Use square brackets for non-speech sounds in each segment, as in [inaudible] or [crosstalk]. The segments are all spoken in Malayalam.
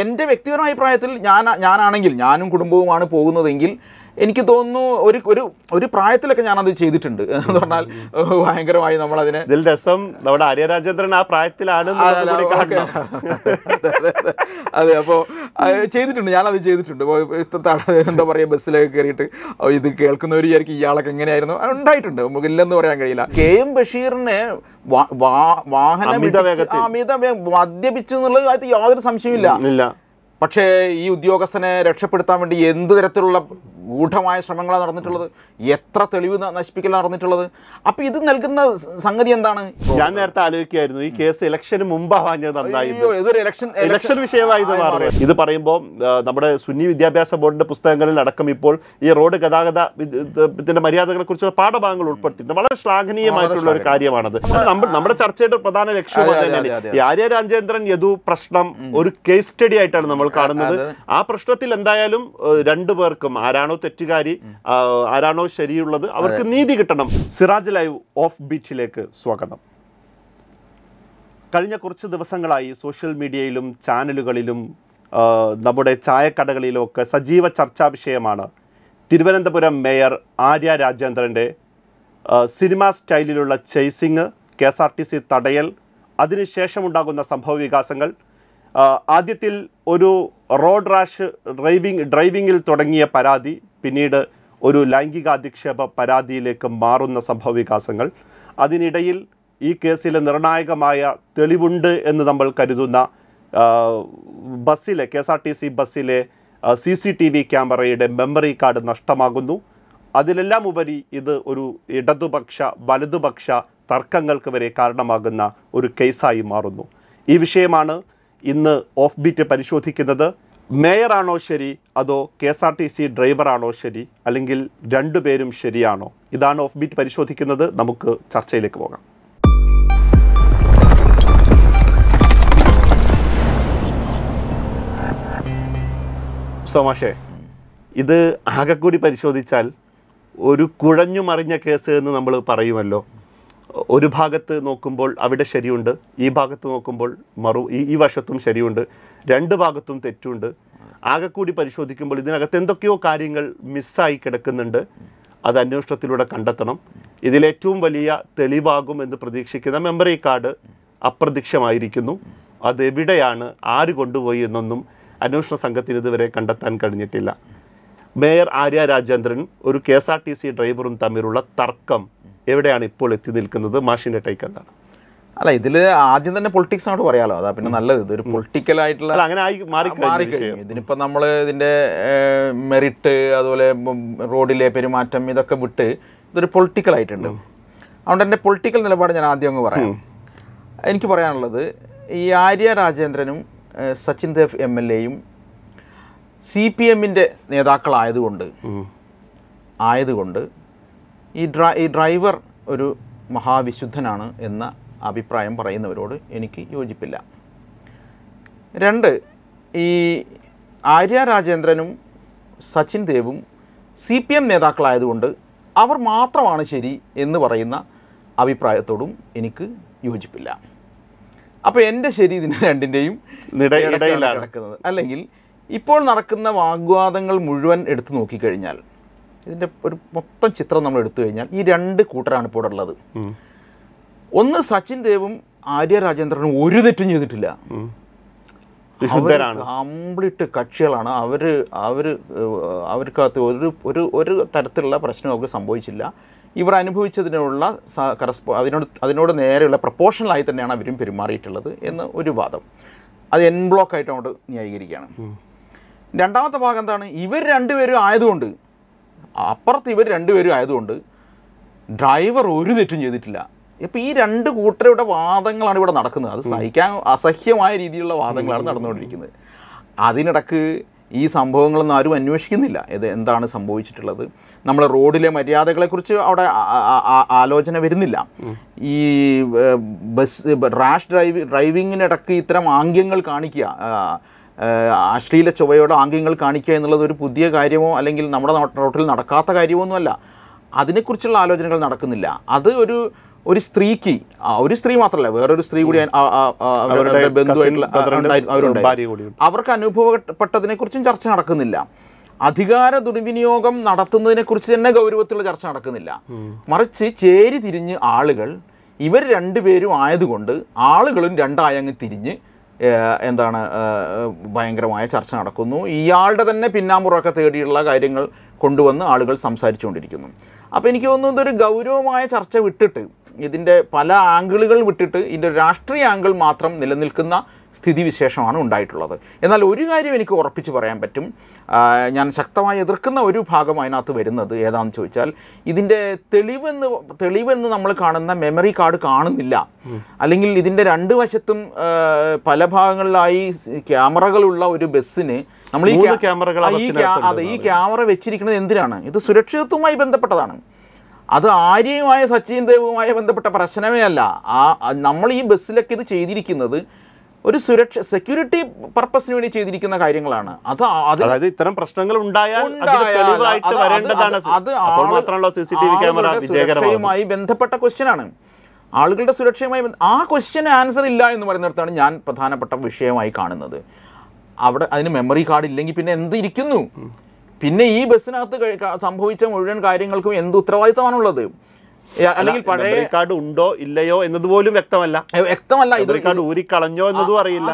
എൻ്റെ വ്യക്തിപരമായ അഭിപ്രായത്തിൽ ഞാൻ ഞാനാണെങ്കിൽ ഞാനും കുടുംബവുമാണ് പോകുന്നതെങ്കിൽ എനിക്ക് തോന്നുന്നു ഒരു ഒരു ഒരു പ്രായത്തിലൊക്കെ ഞാനത് ചെയ്തിട്ടുണ്ട് [laughs] എന്ന് പറഞ്ഞാൽ ഭയങ്കരമായി നമ്മളതിനെ ഇതിൽ രസം നമ്മുടെ ആര്യ ആ പ്രായത്തിലാണ് അതെ [laughs] അപ്പോൾ ചെയ്തിട്ടുണ്ട് ഞാനത് ചെയ്തിട്ടുണ്ട് എന്താ പറയുക ബസ്സിലൊക്കെ കയറിയിട്ട് ഇത് കേൾക്കുന്നവർ വിചാരിക്കും ഇയാളൊക്കെ എങ്ങനെയായിരുന്നു ഉണ്ടായിട്ടുണ്ട് നമുക്ക് ഇല്ലെന്ന് പറയാൻ കഴിയില്ല കെ എം ബഷീറിനെ വാഹന അമിത മദ്യപിച്ചു എന്നുള്ളത് യാതൊരു സംശയമില്ല പക്ഷേ ഈ ഉദ്യോഗസ്ഥനെ രക്ഷപ്പെടുത്താൻ വേണ്ടി എന്ത് തരത്തിലുള്ള ഗൂഢമായ ശ്രമങ്ങളാണ് നടന്നിട്ടുള്ളത് എത്ര തെളിവ് നശിപ്പിക്കൽ നടന്നിട്ടുള്ളത് അപ്പോൾ ഇത് നൽകുന്ന സംഗതി എന്താണ് ഞാൻ നേരത്തെ ആലോചിക്കുകയായിരുന്നു ഈ കേസ് ഇലക്ഷന് മുമ്പാവാഞ്ഞത് ഇതൊരു ഇലക്ഷൻ ഇലക്ഷൻ വിഷയമായി ഇത് ഇത് പറയുമ്പോൾ നമ്മുടെ സുന്നി വിദ്യാഭ്യാസ ബോർഡിന്റെ പുസ്തകങ്ങളിൽ അടക്കം ഇപ്പോൾ ഈ റോഡ് ഗതാഗതത്തിന്റെ മര്യാദകളെ കുറിച്ചുള്ള പാഠഭാഗങ്ങൾ ഉൾപ്പെടുത്തിയിട്ടുണ്ട് വളരെ ശ്ലാഘനീയമായിട്ടുള്ള ഒരു കാര്യമാണത് നമ്മുടെ ചർച്ചയുടെ പ്രധാന ലക്ഷ്യം ആര്യ രാജേന്ദ്രൻ യദു പ്രശ്നം ഒരു കേസ് സ്റ്റഡി ആയിട്ടാണ് നമ്മൾ കാണുന്നത് ആ പ്രശ്നത്തിൽ എന്തായാലും രണ്ടു പേർക്കും ആരാണോ തെറ്റുകാരി ആരാണോ ശരിയുള്ളത് അവർക്ക് നീതി കിട്ടണം സിറാജ് ലൈവ് ഓഫ് ബീച്ചിലേക്ക് സ്വാഗതം കഴിഞ്ഞ കുറച്ച് ദിവസങ്ങളായി സോഷ്യൽ മീഡിയയിലും ചാനലുകളിലും നമ്മുടെ ഒക്കെ സജീവ ചർച്ചാ വിഷയമാണ് തിരുവനന്തപുരം മേയർ ആര്യ രാജേന്ദ്രൻ്റെ സിനിമാ സ്റ്റൈലിലുള്ള chasing K S R T C തടയൽ അതിനുശേഷമുണ്ടാകുന്ന സംഭവ വികാസങ്ങൾ ആദ്യത്തിൽ ഒരു റോഡ് റാഷ് ഡ്രൈവിംഗ് ഡ്രൈവിങ്ങിൽ തുടങ്ങിയ പരാതി പിന്നീട് ഒരു ലൈംഗികാധിക്ഷേപ പരാതിയിലേക്ക് മാറുന്ന സംഭവവികാസങ്ങൾ അതിനിടയിൽ ഈ കേസിലെ നിർണായകമായ തെളിവുണ്ട് എന്ന് നമ്മൾ കരുതുന്ന ബസ്സിലെ K S R T C ബസ്സിലെ സി സി ടി വി ക്യാമറയുടെ മെമ്മറി കാർഡ് നഷ്ടമാകുന്നു അതിലെല്ലാം ഉപരി ഇത് ഒരു ഇടതുപക്ഷ വലതുപക്ഷ തർക്കങ്ങൾക്ക് വരെ കാരണമാകുന്ന ഒരു കേസായി മാറുന്നു ഈ വിഷയമാണ് ഇന്ന് ഓഫ് ബീറ്റ് പരിശോധിക്കുന്നത് മേയറാണോ ശരി അതോ K S R T C ഡ്രൈവറാണോ ശരി അല്ലെങ്കിൽ രണ്ടുപേരും ശരിയാണോ ഇതാണ് ഓഫ് ബീറ്റ് പരിശോധിക്കുന്നത് നമുക്ക് ചർച്ചയിലേക്ക് പോകാം സോമാഷേ ഇത് ആകെക്കൂടി പരിശോധിച്ചാൽ ഒരു കുഴഞ്ഞു മറിഞ്ഞ കേസ് എന്ന് നമ്മൾ പറയുമല്ലോ ഒരു ഭാഗത്ത് നോക്കുമ്പോൾ അവിടെ ശരിയുണ്ട് ഈ ഭാഗത്ത് നോക്കുമ്പോൾ മറു ഈ ഈ വശത്തും ശരിയുണ്ട് രണ്ട് ഭാഗത്തും തെറ്റുണ്ട് ആകെ കൂടി പരിശോധിക്കുമ്പോൾ ഇതിനകത്ത് എന്തൊക്കെയോ കാര്യങ്ങൾ മിസ്സായി കിടക്കുന്നുണ്ട് അത് അന്വേഷണത്തിലൂടെ കണ്ടെത്തണം ഇതിലേറ്റവും വലിയ തെളിവാകും എന്ന് പ്രതീക്ഷിക്കുന്ന മെമ്മറി കാർഡ് അപ്രത്യക്ഷമായിരിക്കുന്നു അത് എവിടെയാണ് ആര് കൊണ്ടുപോയി എന്നൊന്നും അന്വേഷണ സംഘത്തിന് ഇതുവരെ കണ്ടെത്താൻ കഴിഞ്ഞിട്ടില്ല മേയർ ആര്യ രാജേന്ദ്രൻ ഒരു K S R T C ഡ്രൈവറും തമ്മിലുള്ള തർക്കം എവിടെയാണ് ഇപ്പോൾ എത്തി നിൽക്കുന്നത് മാഷിൻ്റെ ടൈക്ക് എന്താണ് അല്ല ഇതിൽ ആദ്യം തന്നെ പൊളിറ്റിക്സ് അങ്ങോട്ട് പറയാലോ അതാ പിന്നെ നല്ലത് ഇതൊരു പൊളിറ്റിക്കൽ ആയിട്ടുള്ള അങ്ങനെ ആയി മാറി മാറിക്കഴിഞ്ഞു ഇതിനിപ്പോൾ നമ്മൾ ഇതിൻ്റെ മെറിറ്റ് അതുപോലെ റോഡിലെ പെരുമാറ്റം ഇതൊക്കെ വിട്ട് ഇതൊരു പൊളിറ്റിക്കൽ ആയിട്ടുണ്ട് അതുകൊണ്ട് എൻ്റെ പൊളിറ്റിക്കൽ നിലപാട് ഞാൻ ആദ്യം അങ്ങ് പറയാം എനിക്ക് പറയാനുള്ളത് ഈ ആര്യ രാജേന്ദ്രനും സച്ചിൻ ദേവ് എം എൽ എയും സി പി എമ്മിൻ്റെ നേതാക്കളായതുകൊണ്ട് ആയതുകൊണ്ട് ഈ ഡ്ര ഈ ഡ്രൈവർ ഒരു മഹാവിശുദ്ധനാണ് എന്ന അഭിപ്രായം പറയുന്നവരോട് എനിക്ക് യോജിപ്പില്ല രണ്ട് ഈ ആര്യ രാജേന്ദ്രനും സച്ചിൻ ദേവും സി പി എം നേതാക്കളായതുകൊണ്ട് അവർ മാത്രമാണ് ശരി എന്ന് പറയുന്ന അഭിപ്രായത്തോടും എനിക്ക് യോജിപ്പില്ല അപ്പോൾ എൻ്റെ ശരി ഇതിന് രണ്ടിൻ്റെയും നടക്കുന്നത് അല്ലെങ്കിൽ ഇപ്പോൾ നടക്കുന്ന വാഗ്വാദങ്ങൾ മുഴുവൻ എടുത്തു നോക്കിക്കഴിഞ്ഞാൽ ഇതിൻ്റെ ഒരു മൊത്തം ചിത്രം നമ്മൾ എടുത്തു കഴിഞ്ഞാൽ ഈ രണ്ട് കൂട്ടരാണ് ഇപ്പോൾ ഉള്ളത് ഒന്ന് സച്ചിൻ ദേവും ആര്യ രാജേന്ദ്രനും ഒരു തെറ്റും ചെയ്തിട്ടില്ല കംപ്ലീറ്റ് കക്ഷികളാണ് അവർ അവർ അവർക്കകത്ത് ഒരു ഒരു ഒരു തരത്തിലുള്ള പ്രശ്നം അവർക്ക് സംഭവിച്ചില്ല ഇവർ അനുഭവിച്ചതിനുള്ള കറസ്പോ അതിനോട് അതിനോട് നേരെയുള്ള പ്രപ്പോഷണലായി തന്നെയാണ് അവരും പെരുമാറിയിട്ടുള്ളത് എന്ന് ഒരു വാദം അത് എൻ ബ്ലോക്കായിട്ട് അങ്ങോട്ട് ന്യായീകരിക്കുകയാണ് രണ്ടാമത്തെ ഭാഗം എന്താണ് ഇവർ രണ്ടുപേരും ആയതുകൊണ്ട് അപ്പുറത്ത് ഇവർ രണ്ടുപേരും ആയതുകൊണ്ട് ഡ്രൈവർ ഒരു തെറ്റും ചെയ്തിട്ടില്ല ഇപ്പം ഈ രണ്ട് കൂട്ടരുടെ വാദങ്ങളാണ് ഇവിടെ നടക്കുന്നത് അത് സഹിക്കാൻ അസഹ്യമായ രീതിയിലുള്ള വാദങ്ങളാണ് നടന്നുകൊണ്ടിരിക്കുന്നത് അതിനിടക്ക് ഈ സംഭവങ്ങളൊന്നും ആരും അന്വേഷിക്കുന്നില്ല ഇത് എന്താണ് സംഭവിച്ചിട്ടുള്ളത് നമ്മൾ റോഡിലെ മര്യാദകളെക്കുറിച്ച് അവിടെ ആലോചന വരുന്നില്ല ഈ ബസ് റാഷ് ഡ്രൈവ് ഡ്രൈവിങ്ങിനിടക്ക് ഇത്തരം ആംഗ്യങ്ങൾ കാണിക്കുക അശ്ലീല ചുവയോടെ ആംഗ്യങ്ങൾ കാണിക്കുക എന്നുള്ളത് ഒരു പുതിയ കാര്യമോ അല്ലെങ്കിൽ നമ്മുടെ നാട്ടിൽ നടക്കാത്ത കാര്യമോ ഒന്നുമല്ല അതിനെക്കുറിച്ചുള്ള ആലോചനകൾ നടക്കുന്നില്ല അത് ഒരു ഒരു സ്ത്രീക്ക് ഒരു സ്ത്രീ മാത്രമല്ല വേറൊരു സ്ത്രീ കൂടി അവരുടെ ബന്ധുവായിട്ടുള്ള അവരുണ്ടായി അവർക്ക് അനുഭവപ്പെട്ടതിനെ കുറിച്ചും ചർച്ച നടക്കുന്നില്ല അധികാര ദുർവിനിയോഗം നടത്തുന്നതിനെ കുറിച്ച് തന്നെ ഗൗരവത്തിലുള്ള ചർച്ച നടക്കുന്നില്ല മറിച്ച് ചേരി തിരിഞ്ഞ് ആളുകൾ ഇവർ രണ്ടുപേരും ആയതുകൊണ്ട് ആളുകളും രണ്ടായങ്ങ് തിരിഞ്ഞ് എന്താണ് ഭയങ്കരമായ ചർച്ച നടക്കുന്നു ഇയാളുടെ തന്നെ പിന്നാമ്പുറമൊക്കെ തേടിയുള്ള കാര്യങ്ങൾ കൊണ്ടുവന്ന് ആളുകൾ സംസാരിച്ചുകൊണ്ടിരിക്കുന്നു അപ്പോൾ എനിക്ക് തോന്നുന്നു ഇതൊരു ഗൗരവമായ ചർച്ച വിട്ടിട്ട് ഇതിൻ്റെ പല ആംഗിളുകൾ വിട്ടിട്ട് ഇതിൻ്റെ രാഷ്ട്രീയ ആംഗിൾ മാത്രം നിലനിൽക്കുന്ന സ്ഥിതിവിശേഷമാണ് ഉണ്ടായിട്ടുള്ളത് എന്നാൽ ഒരു കാര്യം എനിക്ക് ഉറപ്പിച്ച് പറയാൻ പറ്റും ഞാൻ ശക്തമായി എതിർക്കുന്ന ഒരു ഭാഗം അതിനകത്ത് വരുന്നത് ഏതാണെന്ന് ചോദിച്ചാൽ ഇതിൻ്റെ തെളിവെന്ന് തെളിവെന്ന് നമ്മൾ കാണുന്ന മെമ്മറി കാർഡ് കാണുന്നില്ല അല്ലെങ്കിൽ ഇതിൻ്റെ രണ്ട് വശത്തും പല ഭാഗങ്ങളിലായി ക്യാമറകളുള്ള ഒരു ബസ്സിന് നമ്മൾ ഈ ഈ അതെ ഈ ക്യാമറ വെച്ചിരിക്കുന്നത് എന്തിനാണ് ഇത് സുരക്ഷിതത്വവുമായി ബന്ധപ്പെട്ടതാണ് അത് ആര്യയുമായ സച്ചിൻ ദേവുമായി ബന്ധപ്പെട്ട പ്രശ്നമേ അല്ല ആ നമ്മൾ ഈ ബസ്സിലൊക്കെ ഇത് ചെയ്തിരിക്കുന്നത് ഒരു സുരക്ഷ സെക്യൂരിറ്റി പർപ്പസിന് വേണ്ടി ചെയ്തിരിക്കുന്ന കാര്യങ്ങളാണ് അത് അതായത് ഇത്തരം പ്രശ്നങ്ങൾ ഉണ്ടായാൽ സുരക്ഷയുമായി ബന്ധപ്പെട്ട ക്വസ്റ്റ്യൻ ആണ് ആളുകളുടെ സുരക്ഷയുമായി ആ ക്വസ്റ്റ്യൻ ആൻസർ ഇല്ല എന്ന് പറയുന്നിടത്താണ് ഞാൻ പ്രധാനപ്പെട്ട വിഷയമായി കാണുന്നത് അവിടെ അതിന് മെമ്മറി കാർഡ് ഇല്ലെങ്കിൽ പിന്നെ എന്ത് ഇരിക്കുന്നു പിന്നെ ഈ ബസ്സിനകത്ത് സംഭവിച്ച മുഴുവൻ കാര്യങ്ങൾക്കും എന്ത് ഉത്തരവാദിത്തമാണുള്ളത് അല്ലെങ്കിൽ പഴയ കാർഡ് ഉണ്ടോ ഇല്ലയോ എന്നതുപോലും വ്യക്തമല്ല വ്യക്തമല്ല ഇത് കാർഡ് ഊരി കളഞ്ഞോ എന്നതും അറിയില്ല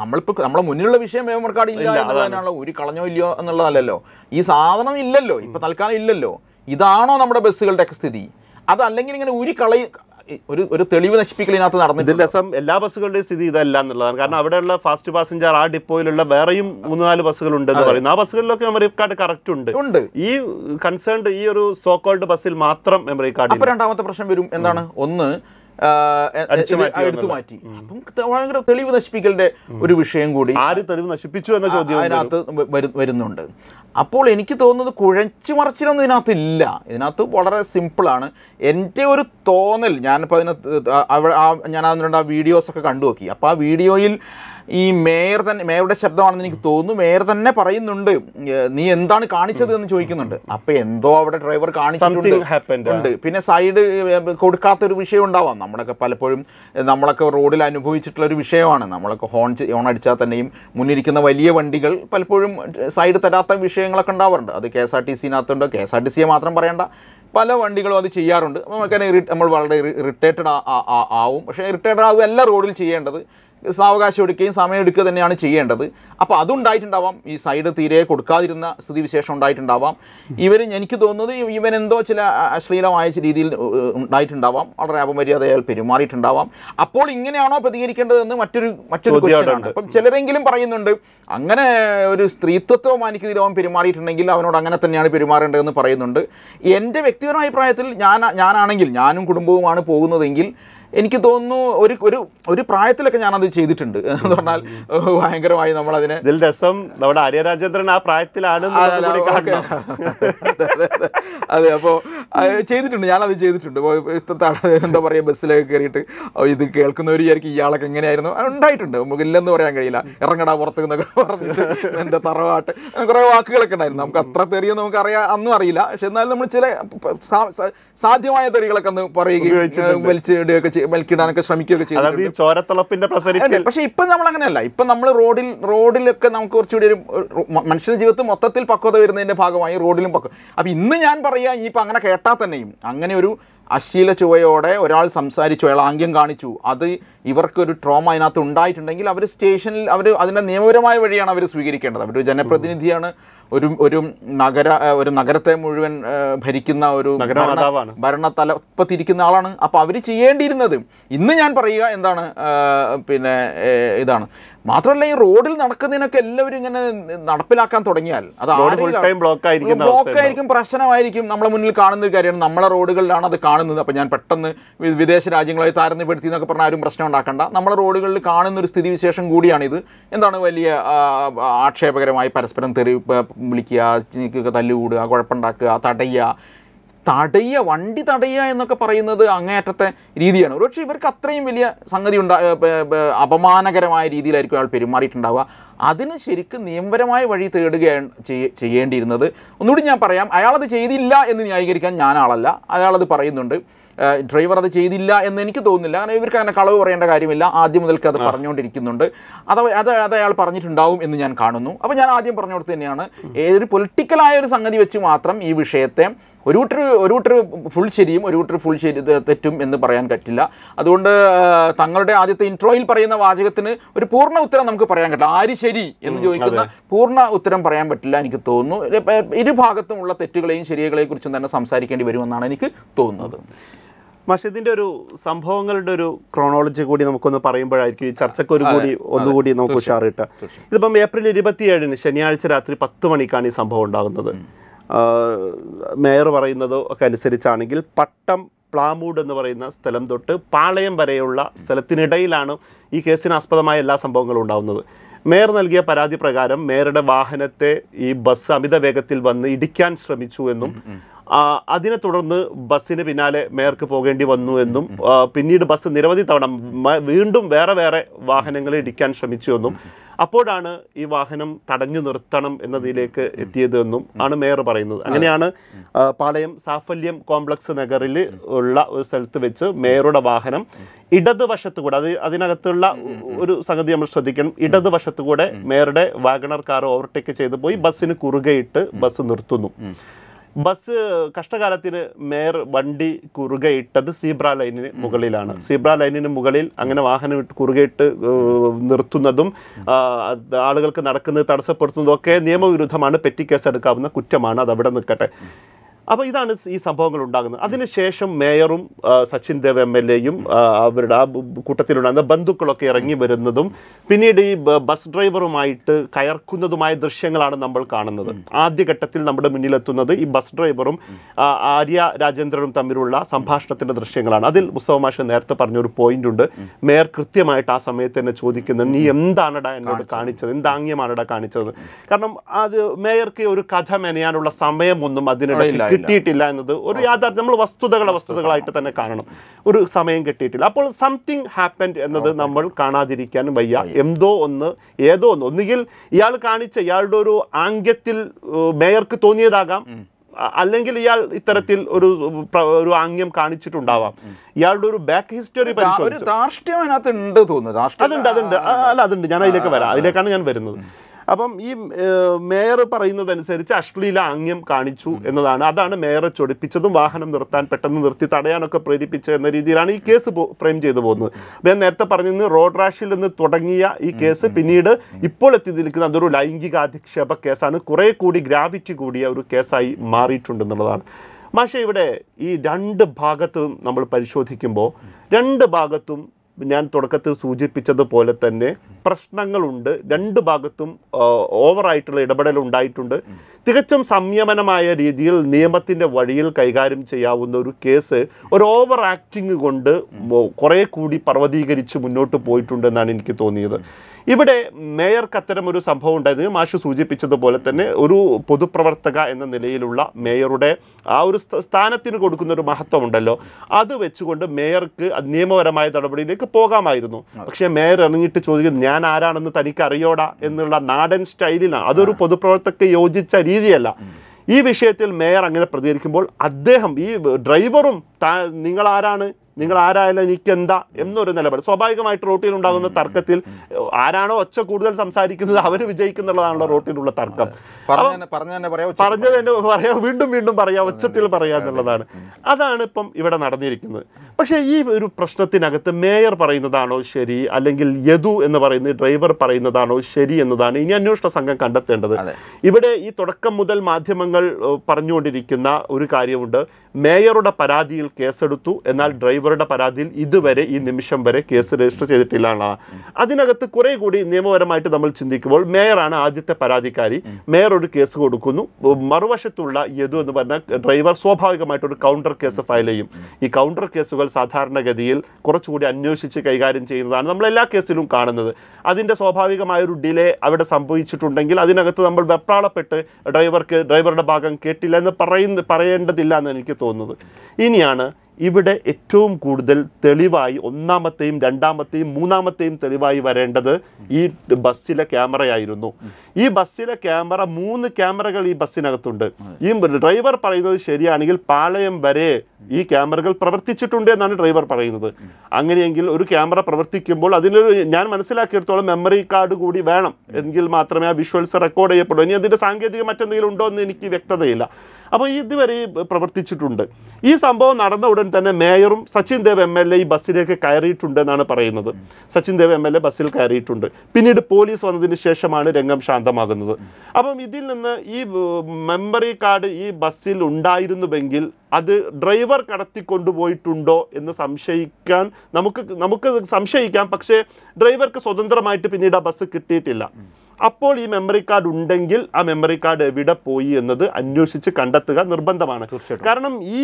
നമ്മളിപ്പോ നമ്മളെ മുന്നിലുള്ള വിഷയം മെമ്മറി കാർഡ് ഇല്ല എന്നതിനാണല്ലോ ഊരി കളഞ്ഞോ ഇല്ലയോ എന്നുള്ളതല്ലല്ലോ ഈ സാധനം ഇല്ലല്ലോ ഇപ്പൊ തൽക്കാലം ഇല്ലല്ലോ ഇതാണോ നമ്മുടെ ബസ്സുകളുടെ സ്ഥിതി അതല്ലെങ്കിൽ ഇങ്ങനെ ഊരി കളയ ഒരു ഒരു തെളിവ് നശിപ്പിക്കലിനകത്ത് ഇതിനകത്ത് നടന്നിട്ടുണ്ട് രസം എല്ലാ ബസ്സുകളുടെയും സ്ഥിതി ഇതല്ല എന്നുള്ളതാണ് കാരണം അവിടെയുള്ള ഫാസ്റ്റ് പാസഞ്ചർ ആ ഡിപ്പോയിലുള്ള വേറെയും മൂന്ന് നാല് ബസ്സുകൾ ഉണ്ടെന്ന് പറയുന്നു ആ ബസ്സുകളിലൊക്കെ മെമ്മറി കാർഡ് കറക്റ്റ് ഉണ്ട് ഉണ്ട് ഈ കൺസേൺഡ് ഈ ഒരു സോക്കോൾഡ് ബസ്സിൽ മാത്രം മെമ്മറി കാർഡ് രണ്ടാമത്തെ പ്രശ്നം വരും എന്താണ് ഒന്ന് എടുത്തു മാറ്റി ഭയങ്കര തെളിവ് നശിപ്പിക്കലിന്റെ ഒരു വിഷയം കൂടി ആര് തെളിവ് നശിപ്പിച്ചു എന്ന ചോദ്യം അതിനകത്ത് വരുന്നുണ്ട് അപ്പോൾ എനിക്ക് തോന്നുന്നത് കുഴച്ചു മറിച്ചിലൊന്നും ഇതിനകത്ത് ഇല്ല ഇതിനകത്ത് വളരെ സിമ്പിളാണ് എൻ്റെ ഒരു തോന്നൽ ഞാനിപ്പോൾ അതിനകത്ത് ഞാൻ അതിനുണ്ട് ആ വീഡിയോസൊക്കെ കണ്ടു നോക്കി അപ്പോൾ ആ വീഡിയോയിൽ ഈ മേയർ തന്നെ മേയറുടെ ശബ്ദമാണെന്ന് എനിക്ക് തോന്നുന്നു മേയർ തന്നെ പറയുന്നുണ്ട് നീ എന്താണ് കാണിച്ചത് എന്ന് ചോദിക്കുന്നുണ്ട് അപ്പൊ എന്തോ അവിടെ ഡ്രൈവർ കാണിച്ചിട്ടുണ്ട് ഉണ്ട് പിന്നെ സൈഡ് കൊടുക്കാത്തൊരു വിഷയം ഉണ്ടാവാം നമ്മളൊക്കെ പലപ്പോഴും നമ്മളൊക്കെ റോഡിൽ അനുഭവിച്ചിട്ടുള്ള ഒരു വിഷയമാണ് നമ്മളൊക്കെ ഹോൺ ഹോൺ അടിച്ചാൽ തന്നെയും മുന്നിരിക്കുന്ന വലിയ വണ്ടികൾ പലപ്പോഴും സൈഡ് തരാത്ത വിഷയങ്ങളൊക്കെ ഉണ്ടാവാറുണ്ട് അത് കെ എസ് ആർ ടി സിനകത്തുണ്ട് കെ എസ് ആർ ടി സിയെ മാത്രം പറയണ്ട പല വണ്ടികളും അത് ചെയ്യാറുണ്ട് നമുക്കതിനെ നമ്മൾ വളരെ റിട്ടേറ്റഡ് ആവും പക്ഷേ റിട്ടേർഡ് ആവുക എല്ലാ റോഡിൽ ചെയ്യേണ്ടത് സാവകാശം എടുക്കുകയും സമയം എടുക്കുക തന്നെയാണ് ചെയ്യേണ്ടത് അപ്പോൾ അതുണ്ടായിട്ടുണ്ടാവാം ഈ സൈഡ് തീരെ കൊടുക്കാതിരുന്ന സ്ഥിതിവിശേഷം ഉണ്ടായിട്ടുണ്ടാവാം ഇവർ എനിക്ക് തോന്നുന്നത് ഇവൻ എന്തോ ചില അശ്ലീലമായ രീതിയിൽ ഉണ്ടായിട്ടുണ്ടാവാം വളരെ അപമര്യാദയാൽ പെരുമാറിയിട്ടുണ്ടാവാം അപ്പോൾ ഇങ്ങനെയാണോ പ്രതികരിക്കേണ്ടതെന്ന് മറ്റൊരു മറ്റൊരു ക്വസ്റ്റ്യനാണ് അപ്പം ചിലരെങ്കിലും പറയുന്നുണ്ട് അങ്ങനെ ഒരു സ്ത്രീത്വത്വം മാനിക്കുന്നതിൽ അവൻ പെരുമാറിയിട്ടുണ്ടെങ്കിൽ അവനോട് അങ്ങനെ തന്നെയാണ് പെരുമാറേണ്ടതെന്ന് പറയുന്നുണ്ട് എൻ്റെ വ്യക്തിപരമായ അഭിപ്രായത്തിൽ ഞാൻ ഞാനാണെങ്കിൽ ഞാനും കുടുംബവുമാണ് പോകുന്നതെങ്കിൽ എനിക്ക് തോന്നുന്നു ഒരു ഒരു ഒരു പ്രായത്തിലൊക്കെ ഞാനത് ചെയ്തിട്ടുണ്ട് [laughs] എന്ന് പറഞ്ഞാൽ ഭയങ്കരമായി നമ്മളതിനെ ഇതിൽ രസം നമ്മുടെ ആര്യ ആ പ്രായത്തിലാണ് അതെ [laughs] അപ്പോൾ ചെയ്തിട്ടുണ്ട് ഞാനത് ചെയ്തിട്ടുണ്ട് എന്താ പറയുക ബസ്സിലൊക്കെ കയറിയിട്ട് ഇത് കേൾക്കുന്നവർ വിചാരിക്കും ഇയാളൊക്കെ എങ്ങനെയായിരുന്നു ഉണ്ടായിട്ടുണ്ട് മുകളിലെന്ന് പറയാൻ കഴിയില്ല ഇറങ്ങടാ പുറത്ത് നിന്നൊക്കെ പറഞ്ഞിട്ട് എൻ്റെ തറവാട്ട് കുറേ വാക്കുകളൊക്കെ ഉണ്ടായിരുന്നു നമുക്ക് അത്ര തെറിയും നമുക്ക് അറിയാം അന്നും അറിയില്ല പക്ഷെ എന്നാലും നമ്മൾ ചില സാധ്യമായ തെറികളൊക്കെ ഒന്ന് പറയുകയും വലിച്ചിടുകയൊക്കെ മെൽക്കിടാനൊക്കെ ശ്രമിക്കുകയൊക്കെ ചെയ്തു പക്ഷേ ഇപ്പം നമ്മൾ അങ്ങനെയല്ല ഇപ്പം നമ്മൾ റോഡിൽ റോഡിലൊക്കെ നമുക്ക് കുറച്ചുകൂടി ഒരു മനുഷ്യ ജീവിതത്തിൽ മൊത്തത്തിൽ പക്വത വരുന്നതിൻ്റെ ഭാഗമായി റോഡിലും പക്വം അപ്പോൾ ഇന്ന് ഞാൻ പറയുക ഇനിയിപ്പോൾ അങ്ങനെ കേട്ടാൽ തന്നെയും അങ്ങനെ ഒരു അശ്ലീല ചുവയോടെ ഒരാൾ സംസാരിച്ചു അയാൾ ആംഗ്യം കാണിച്ചു അത് ഇവർക്കൊരു ട്രോമ അതിനകത്ത് ഉണ്ടായിട്ടുണ്ടെങ്കിൽ അവർ സ്റ്റേഷനിൽ അവർ അതിൻ്റെ നിയമപരമായ വഴിയാണ് അവർ സ്വീകരിക്കേണ്ടത് അവർ ജനപ്രതിനിധിയാണ് ഒരു ഒരു നഗര ഒരു നഗരത്തെ മുഴുവൻ ഭരിക്കുന്ന ഒരു ഭരണതല ഇപ്പത്തിരിക്കുന്ന ആളാണ് അപ്പോൾ അവർ ചെയ്യേണ്ടിയിരുന്നത് ഇന്ന് ഞാൻ പറയുക എന്താണ് പിന്നെ ഇതാണ് മാത്രമല്ല ഈ റോഡിൽ നടക്കുന്നതിനൊക്കെ എല്ലാവരും ഇങ്ങനെ നടപ്പിലാക്കാൻ തുടങ്ങിയാൽ അത് ബ്ലോക്ക് ആയിരിക്കും പ്രശ്നമായിരിക്കും നമ്മളെ മുന്നിൽ കാണുന്ന ഒരു കാര്യമാണ് നമ്മളെ റോഡുകളിലാണ് അത് കാണുന്നത് അപ്പോൾ ഞാൻ പെട്ടെന്ന് വിദേശ രാജ്യങ്ങളായി താരതമ്യപ്പെടുത്തി എന്നൊക്കെ പറഞ്ഞാൽ ആരും പ്രശ്നം ഉണ്ടാക്കണ്ട നമ്മളെ റോഡുകളിൽ കാണുന്ന ഒരു സ്ഥിതിവിശേഷം കൂടിയാണിത് എന്താണ് വലിയ ആക്ഷേപകരമായി പരസ്പരം തെറി വിളിക്കുക നിൽക്കുക തല്ലുകൂടുക കുഴപ്പമുണ്ടാക്കുക തടയുക തടയ വണ്ടി തടയുക എന്നൊക്കെ പറയുന്നത് അങ്ങേയറ്റത്തെ രീതിയാണ് ഒരുപക്ഷെ ഇവർക്ക് അത്രയും വലിയ സംഗതി ഉണ്ടാ അപമാനകരമായ രീതിയിലായിരിക്കും അയാൾ പെരുമാറിയിട്ടുണ്ടാവുക അതിന് ശരിക്കും നിയമപരമായ വഴി തേടുകയാണ് ചെയ്യേണ്ടിയിരുന്നത് ഒന്നുകൂടി ഞാൻ പറയാം അയാളത് ചെയ്തില്ല എന്ന് ന്യായീകരിക്കാൻ ഞാൻ ആളല്ല അയാളത് പറയുന്നുണ്ട് ഡ്രൈവർ അത് ചെയ്തില്ല എന്ന് എനിക്ക് തോന്നുന്നില്ല കാരണം ഇവർക്ക് അങ്ങനെ കളവ് പറയേണ്ട കാര്യമില്ല ആദ്യം മുതൽക്ക് അത് പറഞ്ഞുകൊണ്ടിരിക്കുന്നുണ്ട് അത് അത് അത് അയാൾ പറഞ്ഞിട്ടുണ്ടാവും എന്ന് ഞാൻ കാണുന്നു അപ്പോൾ ഞാൻ ആദ്യം പറഞ്ഞോടത്ത് തന്നെയാണ് ഏതൊരു പൊളിറ്റിക്കലായ ഒരു സംഗതി വെച്ച് മാത്രം ഈ വിഷയത്തെ ഒരു കൂട്ടർ ഒരു കൂട്ടർ ഫുൾ ശരിയും ഒരു കൂട്ടർ ഫുൾ ശരി തെറ്റും എന്ന് പറയാൻ പറ്റില്ല അതുകൊണ്ട് തങ്ങളുടെ ആദ്യത്തെ ഇൻട്രോയിൽ പറയുന്ന വാചകത്തിന് ഒരു പൂർണ്ണ ഉത്തരം നമുക്ക് പറയാൻ പറ്റില്ല ആര് ശരി എന്ന് ചോദിക്കുന്ന പൂർണ്ണ ഉത്തരം പറയാൻ പറ്റില്ല എനിക്ക് തോന്നുന്നു ഇരുഭാഗത്തുമുള്ള ഭാഗത്തുമുള്ള തെറ്റുകളെയും ശരികളെയും കുറിച്ചും തന്നെ സംസാരിക്കേണ്ടി വരുമെന്നാണ് എനിക്ക് തോന്നുന്നത് മഷിദിന്റെ ഒരു സംഭവങ്ങളുടെ ഒരു ക്രോണോളജി കൂടി നമുക്കൊന്ന് പറയുമ്പോഴായിരിക്കും ഈ ചർച്ചയ്ക്ക് ഒരു കൂടി ഒന്നുകൂടി നമുക്ക് ഉഷാറിട്ട ഇതിപ്പം ഏപ്രിൽ ഇരുപത്തിയേഴിന് ശനിയാഴ്ച രാത്രി പത്ത് മണിക്കാണ് ഈ സംഭവം ഉണ്ടാകുന്നത് മേയർ പറയുന്നത് ഒക്കെ അനുസരിച്ചാണെങ്കിൽ പട്ടം പ്ലാമൂഡ് എന്ന് പറയുന്ന സ്ഥലം തൊട്ട് പാളയം വരെയുള്ള സ്ഥലത്തിനിടയിലാണ് ഈ കേസിന് ആസ്പദമായ എല്ലാ സംഭവങ്ങളും ഉണ്ടാകുന്നത് മേയർ നൽകിയ പരാതി പ്രകാരം മേയറുടെ വാഹനത്തെ ഈ ബസ് അമിത വേഗത്തിൽ വന്ന് ഇടിക്കാൻ ശ്രമിച്ചു എന്നും അതിനെ തുടർന്ന് ബസ്സിന് പിന്നാലെ മേയർക്ക് പോകേണ്ടി വന്നു എന്നും പിന്നീട് ബസ് നിരവധി തവണ വീണ്ടും വേറെ വേറെ വാഹനങ്ങളെ ഇടിക്കാൻ ശ്രമിച്ചു എന്നും അപ്പോഴാണ് ഈ വാഹനം തടഞ്ഞു നിർത്തണം എന്നതിലേക്ക് എത്തിയതെന്നും ആണ് മേയർ പറയുന്നത് അങ്ങനെയാണ് പാളയം സാഫല്യം കോംപ്ലക്സ് നഗറിൽ ഉള്ള ഒരു സ്ഥലത്ത് വെച്ച് മേയറുടെ വാഹനം ഇടതുവശത്ത് കൂടെ അത് അതിനകത്തുള്ള ഒരു സംഗതി നമ്മൾ ശ്രദ്ധിക്കണം ഇടതുവശത്ത് കൂടെ മേയറുടെ വാഗണർ കാർ ഓവർടേക്ക് ചെയ്തു പോയി ബസ്സിന് കുറുകെയിട്ട് ബസ് നിർത്തുന്നു ബസ് കഷ്ടകാലത്തിൽ മേയർ വണ്ടി കുറുകയിട്ടത് സീബ്ര ലൈനിന് മുകളിലാണ് സീബ്ര ലൈനിന് മുകളിൽ അങ്ങനെ വാഹനം ഇട്ട് കുറുകയിട്ട് നിർത്തുന്നതും ആളുകൾക്ക് നടക്കുന്നത് തടസ്സപ്പെടുത്തുന്നതും ഒക്കെ നിയമവിരുദ്ധമാണ് പെറ്റി കേസ് എടുക്കാവുന്ന കുറ്റമാണ് അത് അവിടെ നിൽക്കട്ടെ അപ്പോൾ ഇതാണ് ഈ സംഭവങ്ങൾ ഉണ്ടാകുന്നത് അതിനുശേഷം മേയറും സച്ചിൻ ദേവ് എം എൽ എയും അവരുടെ ആ കൂട്ടത്തിലുണ്ടാകുന്ന ബന്ധുക്കളൊക്കെ ഇറങ്ങി വരുന്നതും പിന്നീട് ഈ ബസ് ഡ്രൈവറുമായിട്ട് കയർക്കുന്നതുമായ ദൃശ്യങ്ങളാണ് നമ്മൾ കാണുന്നത് ആദ്യഘട്ടത്തിൽ നമ്മുടെ മുന്നിലെത്തുന്നത് ഈ ബസ് ഡ്രൈവറും ആര്യ രാജേന്ദ്രനും തമ്മിലുള്ള സംഭാഷണത്തിൻ്റെ ദൃശ്യങ്ങളാണ് അതിൽ മുസ്തവമാഷ നേരത്തെ പറഞ്ഞൊരു പോയിന്റ് ഉണ്ട് മേയർ കൃത്യമായിട്ട് ആ സമയത്ത് തന്നെ ചോദിക്കുന്നത് നീ എന്താണടാ എന്നോട് കാണിച്ചത് എന്താംഗ്യമാണടാ കാണിച്ചത് കാരണം അത് മേയർക്ക് ഒരു കഥ മെനയാനുള്ള സമയമൊന്നും അതിനിടയിൽ കിട്ടിയിട്ടില്ല എന്നത് ഒരു യാഥാർത്ഥ്യം നമ്മൾ വസ്തുതകളെ വസ്തുതകളായിട്ട് തന്നെ കാണണം ഒരു സമയം കിട്ടിയിട്ടില്ല അപ്പോൾ സംതിങ് ഹാപ്പൻ എന്നത് നമ്മൾ കാണാതിരിക്കാൻ വയ്യ എന്തോ ഒന്ന് ഏതോ ഒന്ന് ഒന്നുകിൽ ഇയാൾ കാണിച്ച ഇയാളുടെ ഒരു ആംഗ്യത്തിൽ മേയർക്ക് തോന്നിയതാകാം അല്ലെങ്കിൽ ഇയാൾ ഇത്തരത്തിൽ ഒരു ഒരു ആംഗ്യം കാണിച്ചിട്ടുണ്ടാവാം ഇയാളുടെ ഒരു ബാക്ക് ഹിസ്റ്ററി പരിശോധിച്ചു അതുണ്ട് അതുണ്ട് അല്ല അതുണ്ട് ഞാൻ അതിലേക്ക് വരാം അതിലേക്കാണ് ഞാൻ വരുന്നത് അപ്പം ഈ മേയർ പറയുന്നതനുസരിച്ച് അശ്ലീല ആംഗ്യം കാണിച്ചു എന്നതാണ് അതാണ് മേയറെ ചൊടിപ്പിച്ചതും വാഹനം നിർത്താൻ പെട്ടെന്ന് നിർത്തി തടയാനൊക്കെ പ്രേരിപ്പിച്ചത് എന്ന രീതിയിലാണ് ഈ കേസ് ഫ്രെയിം ചെയ്തു പോകുന്നത് അപ്പം ഞാൻ നേരത്തെ പറഞ്ഞിരുന്നു റോഡ് റാഷിൽ നിന്ന് തുടങ്ങിയ ഈ കേസ് പിന്നീട് ഇപ്പോൾ എത്തി നിൽക്കുന്ന അതൊരു ലൈംഗികാധിക്ഷേപ കേസാണ് കുറെ കൂടി ഗ്രാവിറ്റി കൂടിയ ഒരു കേസായി മാറിയിട്ടുണ്ടെന്നുള്ളതാണ് പക്ഷേ ഇവിടെ ഈ രണ്ട് ഭാഗത്തും നമ്മൾ പരിശോധിക്കുമ്പോൾ രണ്ട് ഭാഗത്തും ഞാൻ തുടക്കത്തിൽ സൂചിപ്പിച്ചതുപോലെ തന്നെ പ്രശ്നങ്ങളുണ്ട് രണ്ട് ഭാഗത്തും ഓവറായിട്ടുള്ള ഇടപെടൽ ഉണ്ടായിട്ടുണ്ട് തികച്ചും സംയമനമായ രീതിയിൽ നിയമത്തിൻ്റെ വഴിയിൽ കൈകാര്യം ചെയ്യാവുന്ന ഒരു കേസ് ഒരു ഓവർ ആക്ടിങ് കൊണ്ട് കുറേ കൂടി പർവ്വതീകരിച്ച് മുന്നോട്ട് പോയിട്ടുണ്ടെന്നാണ് എനിക്ക് തോന്നിയത് ഇവിടെ മേയർക്ക് ഒരു സംഭവം ഉണ്ടായത് മാഷ് സൂചിപ്പിച്ചതുപോലെ തന്നെ ഒരു പൊതുപ്രവർത്തക എന്ന നിലയിലുള്ള മേയറുടെ ആ ഒരു സ്ഥാനത്തിന് കൊടുക്കുന്ന ഒരു മഹത്വം ഉണ്ടല്ലോ അത് വെച്ചുകൊണ്ട് മേയർക്ക് നിയമപരമായ നടപടിയിലേക്ക് പോകാമായിരുന്നു പക്ഷേ മേയർ ഇറങ്ങിയിട്ട് ചോദിക്കുന്നു ഞാൻ ആരാണെന്ന് തനിക്ക് അറിയോടാ എന്നുള്ള നാടൻ സ്റ്റൈലിനാണ് അതൊരു പൊതുപ്രവർത്തക യോജിച്ച രീതിയല്ല ഈ വിഷയത്തിൽ മേയർ അങ്ങനെ പ്രതികരിക്കുമ്പോൾ അദ്ദേഹം ഈ ഡ്രൈവറും നിങ്ങൾ ആരാണ് നിങ്ങൾ ആരായാലും എനിക്കെന്താ എന്നൊരു നിലപാട് സ്വാഭാവികമായിട്ട് റോട്ടിൽ ഉണ്ടാകുന്ന തർക്കത്തിൽ ആരാണോ ഒച്ച കൂടുതൽ സംസാരിക്കുന്നത് അവർ വിജയിക്കുന്നുള്ളതാണല്ലോ റോട്ടിലുള്ള തർക്കം പറഞ്ഞത് തന്നെ പറയാം വീണ്ടും വീണ്ടും പറയാം ഒച്ചത്തിൽ പറയാം എന്നുള്ളതാണ് അതാണ് ഇപ്പം ഇവിടെ നടന്നിരിക്കുന്നത് പക്ഷേ ഈ ഒരു പ്രശ്നത്തിനകത്ത് മേയർ പറയുന്നതാണോ ശരി അല്ലെങ്കിൽ യദു എന്ന് പറയുന്ന ഡ്രൈവർ പറയുന്നതാണോ ശരി എന്നതാണ് ഇനി അന്വേഷണ സംഘം കണ്ടെത്തേണ്ടത് ഇവിടെ ഈ തുടക്കം മുതൽ മാധ്യമങ്ങൾ പറഞ്ഞുകൊണ്ടിരിക്കുന്ന ഒരു കാര്യമുണ്ട് മേയറുടെ പരാതിയിൽ കേസെടുത്തു എന്നാൽ ഡ്രൈവറുടെ പരാതിയിൽ ഇതുവരെ ഈ നിമിഷം വരെ കേസ് രജിസ്റ്റർ ചെയ്തിട്ടില്ല എന്നുള്ളതാണ് അതിനകത്ത് കുറെ കൂടി നിയമപരമായിട്ട് നമ്മൾ ചിന്തിക്കുമ്പോൾ മേയറാണ് ആദ്യത്തെ പരാതിക്കാരി മേയർ ഒരു കേസ് കൊടുക്കുന്നു മറുവശത്തുള്ള യദു എന്ന് പറഞ്ഞാൽ ഡ്രൈവർ സ്വാഭാവികമായിട്ട് ഒരു കൗണ്ടർ കേസ് ഫയൽ ചെയ്യും ഈ കൗണ്ടർ കേസുകൾ സാധാരണഗതിയിൽ കുറച്ചുകൂടി അന്വേഷിച്ച് കൈകാര്യം ചെയ്യുന്നതാണ് നമ്മൾ എല്ലാ കേസിലും കാണുന്നത് അതിൻ്റെ സ്വാഭാവികമായൊരു ഡിലേ അവിടെ സംഭവിച്ചിട്ടുണ്ടെങ്കിൽ അതിനകത്ത് നമ്മൾ വെപ്രാളപ്പെട്ട് ഡ്രൈവർക്ക് ഡ്രൈവറുടെ ഭാഗം കേട്ടില്ല എന്ന് പറയുന്ന പറയേണ്ടതില്ല എന്ന് എനിക്ക് തോന്നുന്നത് ഇനിയാണ് ഇവിടെ ഏറ്റവും കൂടുതൽ തെളിവായി ഒന്നാമത്തെയും രണ്ടാമത്തെയും മൂന്നാമത്തെയും തെളിവായി വരേണ്ടത് ഈ ബസ്സിലെ ക്യാമറയായിരുന്നു ഈ ബസ്സിലെ ക്യാമറ മൂന്ന് ക്യാമറകൾ ഈ ബസ്സിനകത്തുണ്ട് ഈ ഡ്രൈവർ പറയുന്നത് ശരിയാണെങ്കിൽ പാളയം വരെ ഈ ക്യാമറകൾ പ്രവർത്തിച്ചിട്ടുണ്ട് എന്നാണ് ഡ്രൈവർ പറയുന്നത് അങ്ങനെയെങ്കിൽ ഒരു ക്യാമറ പ്രവർത്തിക്കുമ്പോൾ അതിനൊരു ഞാൻ മനസ്സിലാക്കിയിടത്തോളം മെമ്മറി കാർഡ് കൂടി വേണം എങ്കിൽ മാത്രമേ ആ വിഷ്വൽസ് റെക്കോർഡ് ചെയ്യപ്പെടൂ ഇനി അതിൻ്റെ സാങ്കേതിക മറ്റെന്തെങ്കിലും ഉണ്ടോ എന്ന് എനിക്ക് വ്യക്തതയില്ല അപ്പോൾ ഇതുവരെ ഈ പ്രവർത്തിച്ചിട്ടുണ്ട് ഈ സംഭവം നടന്ന ഉടൻ തന്നെ മേയറും Sachin Dev M L A ഈ ബസ്സിലേക്ക് കയറിയിട്ടുണ്ടെന്നാണ് പറയുന്നത് Sachin Dev M L A ബസ്സിൽ കയറിയിട്ടുണ്ട് പിന്നീട് പോലീസ് വന്നതിന് ശേഷമാണ് രംഗം ശാന്തമാകുന്നത് അപ്പം ഇതിൽ നിന്ന് ഈ മെമ്മറി കാർഡ് ഈ ബസ്സിൽ ഉണ്ടായിരുന്നുവെങ്കിൽ അത് ഡ്രൈവർ കടത്തിക്കൊണ്ടുപോയിട്ടുണ്ടോ എന്ന് സംശയിക്കാൻ നമുക്ക് നമുക്ക് സംശയിക്കാം പക്ഷേ ഡ്രൈവർക്ക് സ്വതന്ത്രമായിട്ട് പിന്നീട് ആ ബസ് കിട്ടിയിട്ടില്ല അപ്പോൾ ഈ മെമ്മറി കാർഡ് ഉണ്ടെങ്കിൽ ആ മെമ്മറി കാർഡ് എവിടെ പോയി എന്നത് അന്വേഷിച്ച് കണ്ടെത്തുക നിർബന്ധമാണ് കാരണം ഈ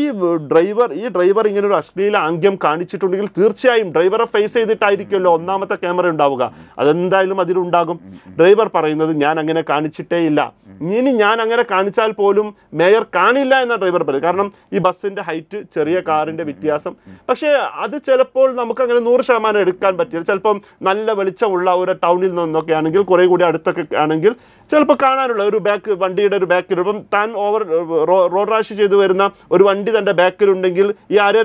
ഡ്രൈവർ ഈ ഡ്രൈവർ ഇങ്ങനെ ഒരു അശ്ലീല ആംഗ്യം കാണിച്ചിട്ടുണ്ടെങ്കിൽ തീർച്ചയായും ഡ്രൈവറെ ഫേസ് ചെയ്തിട്ടായിരിക്കുമല്ലോ ഒന്നാമത്തെ ക്യാമറ ഉണ്ടാവുക അതെന്തായാലും അതിലുണ്ടാകും ഡ്രൈവർ പറയുന്നത് ഞാൻ അങ്ങനെ കാണിച്ചിട്ടേ ഇല്ല ഇനി ഞാൻ അങ്ങനെ കാണിച്ചാൽ പോലും മേയർ കാണില്ല എന്ന ഡ്രൈവർ പറയും കാരണം ഈ ബസ്സിന്റെ ഹൈറ്റ് ചെറിയ കാറിന്റെ വ്യത്യാസം പക്ഷേ അത് ചിലപ്പോൾ നമുക്ക് അങ്ങനെ നൂറ് ശതമാനം എടുക്കാൻ പറ്റില്ല ചിലപ്പം നല്ല വെളിച്ചമുള്ള ഒരു ടൗണിൽ നിന്നൊക്കെ ആണെങ്കിൽ കുറേ കൂടി അടുത്ത് അടുത്തൊക്കെ ആണെങ്കിൽ ചിലപ്പോൾ കാണാനുള്ള ഒരു ബാക്ക് വണ്ടിയുടെ ഒരു ബാക്കിൽ ഇപ്പം താൻ ഓവർ റോഡ് റാഷ് ചെയ്ത് വരുന്ന ഒരു വണ്ടി തൻ്റെ ബാക്കിലുണ്ടെങ്കിൽ ഈ ആര്യ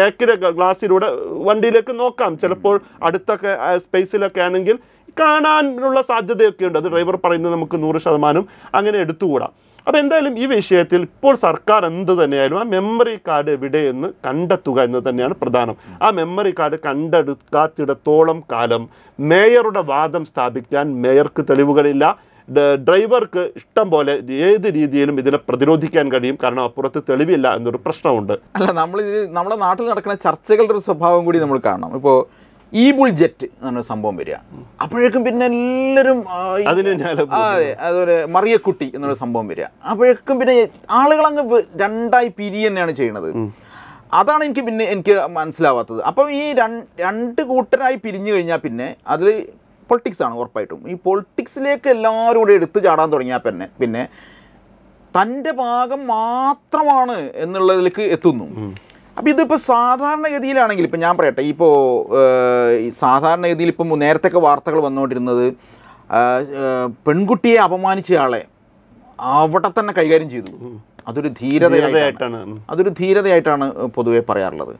ബാക്കിലെ ഗ്ലാസ്സിലൂടെ വണ്ടിയിലേക്ക് നോക്കാം ചിലപ്പോൾ അടുത്തൊക്കെ സ്പേസിലൊക്കെ ആണെങ്കിൽ കാണാനുള്ള സാധ്യതയൊക്കെ ഉണ്ട് അത് ഡ്രൈവർ പറയുന്നത് നമുക്ക് നൂറ് ശതമാനം അങ്ങനെ എടുത്തുകൂടാം അപ്പോൾ എന്തായാലും ഈ വിഷയത്തിൽ ഇപ്പോൾ സർക്കാർ എന്ത് തന്നെയായാലും ആ മെമ്മറി കാർഡ് എവിടെയെന്ന് കണ്ടെത്തുക എന്ന് തന്നെയാണ് പ്രധാനം ആ മെമ്മറി കാർഡ് കണ്ടെടുക്കാത്തിടത്തോളം കാലം മേയറുടെ വാദം സ്ഥാപിക്കാൻ മേയർക്ക് തെളിവുകളില്ല ഡ്രൈവർക്ക് ഇഷ്ടം പോലെ ഏത് രീതിയിലും ഇതിനെ പ്രതിരോധിക്കാൻ കഴിയും കാരണം അപ്പുറത്ത് തെളിവില്ല എന്നൊരു പ്രശ്നമുണ്ട് അല്ല നമ്മൾ ഇത് നമ്മുടെ നാട്ടിൽ നടക്കുന്ന ചർച്ചകളുടെ ഒരു സ്വഭാവം കൂടി നമ്മൾ കാണണം ഇപ്പോൾ ഈ ബുൾ ജെറ്റ് എന്ന സംഭവം വരിക അപ്പോഴേക്കും പിന്നെ എല്ലാവരും അതെ അതുപോലെ മറിയക്കുട്ടി എന്നൊരു സംഭവം വരിക അപ്പോഴേക്കും പിന്നെ ആളുകൾ അങ്ങ് രണ്ടായി പിരി തന്നെയാണ് ചെയ്യണത് അതാണ് എനിക്ക് പിന്നെ എനിക്ക് മനസ്സിലാവാത്തത് അപ്പം ഈ രണ്ട് കൂട്ടരായി പിരിഞ്ഞു കഴിഞ്ഞാൽ പിന്നെ അതിൽ പൊളിറ്റിക്സ് ആണ് ഉറപ്പായിട്ടും ഈ പൊളിറ്റിക്സിലേക്ക് എല്ലാവരും കൂടെ എടുത്തു ചാടാൻ തുടങ്ങിയാൽ പിന്നെ പിന്നെ തൻ്റെ ഭാഗം മാത്രമാണ് എന്നുള്ളതിലേക്ക് എത്തുന്നു അപ്പോൾ ഇതിപ്പോൾ സാധാരണഗതിയിലാണെങ്കിൽ ഇപ്പോൾ ഞാൻ പറയട്ടെ ഇപ്പോൾ സാധാരണഗതിയിൽ ഇപ്പം നേരത്തെയൊക്കെ വാർത്തകൾ വന്നുകൊണ്ടിരുന്നത് പെൺകുട്ടിയെ അപമാനിച്ച ആളെ അവിടെ തന്നെ കൈകാര്യം ചെയ്തു അതൊരു ധീരതയായിട്ടാണ് അതൊരു ധീരതയായിട്ടാണ് പൊതുവെ പറയാറുള്ളത്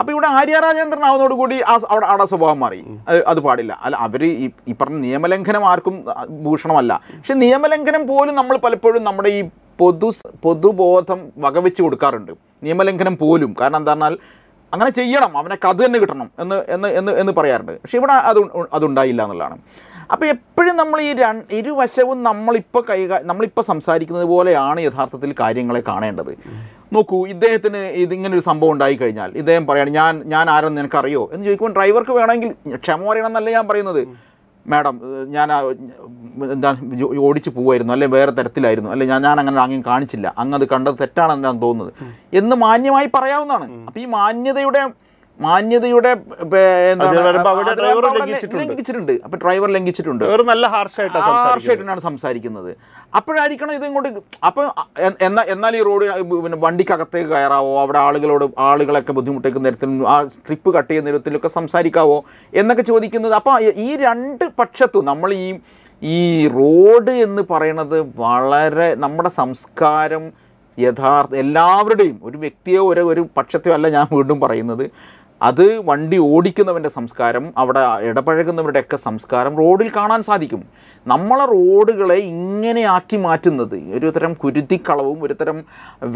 അപ്പോൾ ഇവിടെ ആര്യ രാജേന്ദ്രൻ ആവുന്നതോടുകൂടി ആ അവിടെ അവിടെ സ്വഭാവം മാറി അത് പാടില്ല അല്ല അവർ ഈ ഈ പറഞ്ഞ നിയമലംഘനം ആർക്കും ഭൂഷണമല്ല പക്ഷെ നിയമലംഘനം പോലും നമ്മൾ പലപ്പോഴും നമ്മുടെ ഈ പൊതു പൊതുബോധം വകവെച്ച് കൊടുക്കാറുണ്ട് നിയമലംഘനം പോലും കാരണം എന്താ പറഞ്ഞാൽ അങ്ങനെ ചെയ്യണം അവനൊക്കെ അത് തന്നെ കിട്ടണം എന്ന് എന്ന് എന്ന് എന്ന് പറയാറുണ്ട് പക്ഷെ ഇവിടെ അത് അതുണ്ടായില്ല എന്നുള്ളതാണ് അപ്പോൾ എപ്പോഴും നമ്മൾ ഈ ര ഇരുവശവും നമ്മളിപ്പോൾ കൈകാ നമ്മളിപ്പോൾ സംസാരിക്കുന്നത് പോലെയാണ് യഥാർത്ഥത്തിൽ കാര്യങ്ങളെ കാണേണ്ടത് നോക്കൂ ഇദ്ദേഹത്തിന് ഇതിങ്ങനൊരു സംഭവം ഉണ്ടായി കഴിഞ്ഞാൽ ഇദ്ദേഹം പറയാണ് ഞാൻ ഞാൻ ആരെന്ന് നിനക്കറിയോ എന്ന് ചോദിക്കുമ്പോൾ ഡ്രൈവർക്ക് വേണമെങ്കിൽ ക്ഷമ എന്നല്ല ഞാൻ പറയുന്നത് മാഡം ഞാൻ എന്താ ഓടിച്ചു പോവായിരുന്നു അല്ലെങ്കിൽ വേറെ തരത്തിലായിരുന്നു അല്ലെ ഞാൻ ഞാൻ അങ്ങനെ ആംഗ്യം കാണിച്ചില്ല അങ്ങ് അത് കണ്ടത് തെറ്റാണെന്നാണ് തോന്നുന്നത് എന്ന് മാന്യമായി പറയാവുന്നതാണ് അപ്പോൾ ഈ മാന്യതയുടെ മാന്യതയുടെ ലംഘിച്ചിട്ടുണ്ട് അപ്പൊ ഡ്രൈവർ ലംഘിച്ചിട്ടുണ്ട് നല്ല ഹാർഷായിട്ടാണ് സംസാരിക്കുന്നത് അപ്പോഴായിരിക്കണം ഇത് ഇങ്ങോട്ട് അപ്പം എന്നാൽ എന്നാൽ ഈ റോഡ് പിന്നെ വണ്ടിക്കകത്തേക്ക് കയറാവോ അവിടെ ആളുകളോട് ആളുകളൊക്കെ ബുദ്ധിമുട്ടേക്കുന്ന തരത്തിലും ആ ട്രിപ്പ് കട്ട് ചെയ്യുന്ന തരത്തിലൊക്കെ സംസാരിക്കാവോ എന്നൊക്കെ ചോദിക്കുന്നത് അപ്പൊ ഈ രണ്ട് പക്ഷത്തും നമ്മൾ ഈ ഈ റോഡ് എന്ന് പറയുന്നത് വളരെ നമ്മുടെ സംസ്കാരം യഥാർത്ഥ എല്ലാവരുടെയും ഒരു വ്യക്തിയോ ഒരു ഒരു പക്ഷത്തെയോ അല്ല ഞാൻ വീണ്ടും പറയുന്നത് അത് വണ്ടി ഓടിക്കുന്നവൻ്റെ സംസ്കാരം അവിടെ ഇടപഴകുന്നവരുടെയൊക്കെ സംസ്കാരം റോഡിൽ കാണാൻ സാധിക്കും നമ്മളെ റോഡുകളെ ഇങ്ങനെ ആക്കി മാറ്റുന്നത് ഒരു തരം കുരുതിക്കളവും ഒരു തരം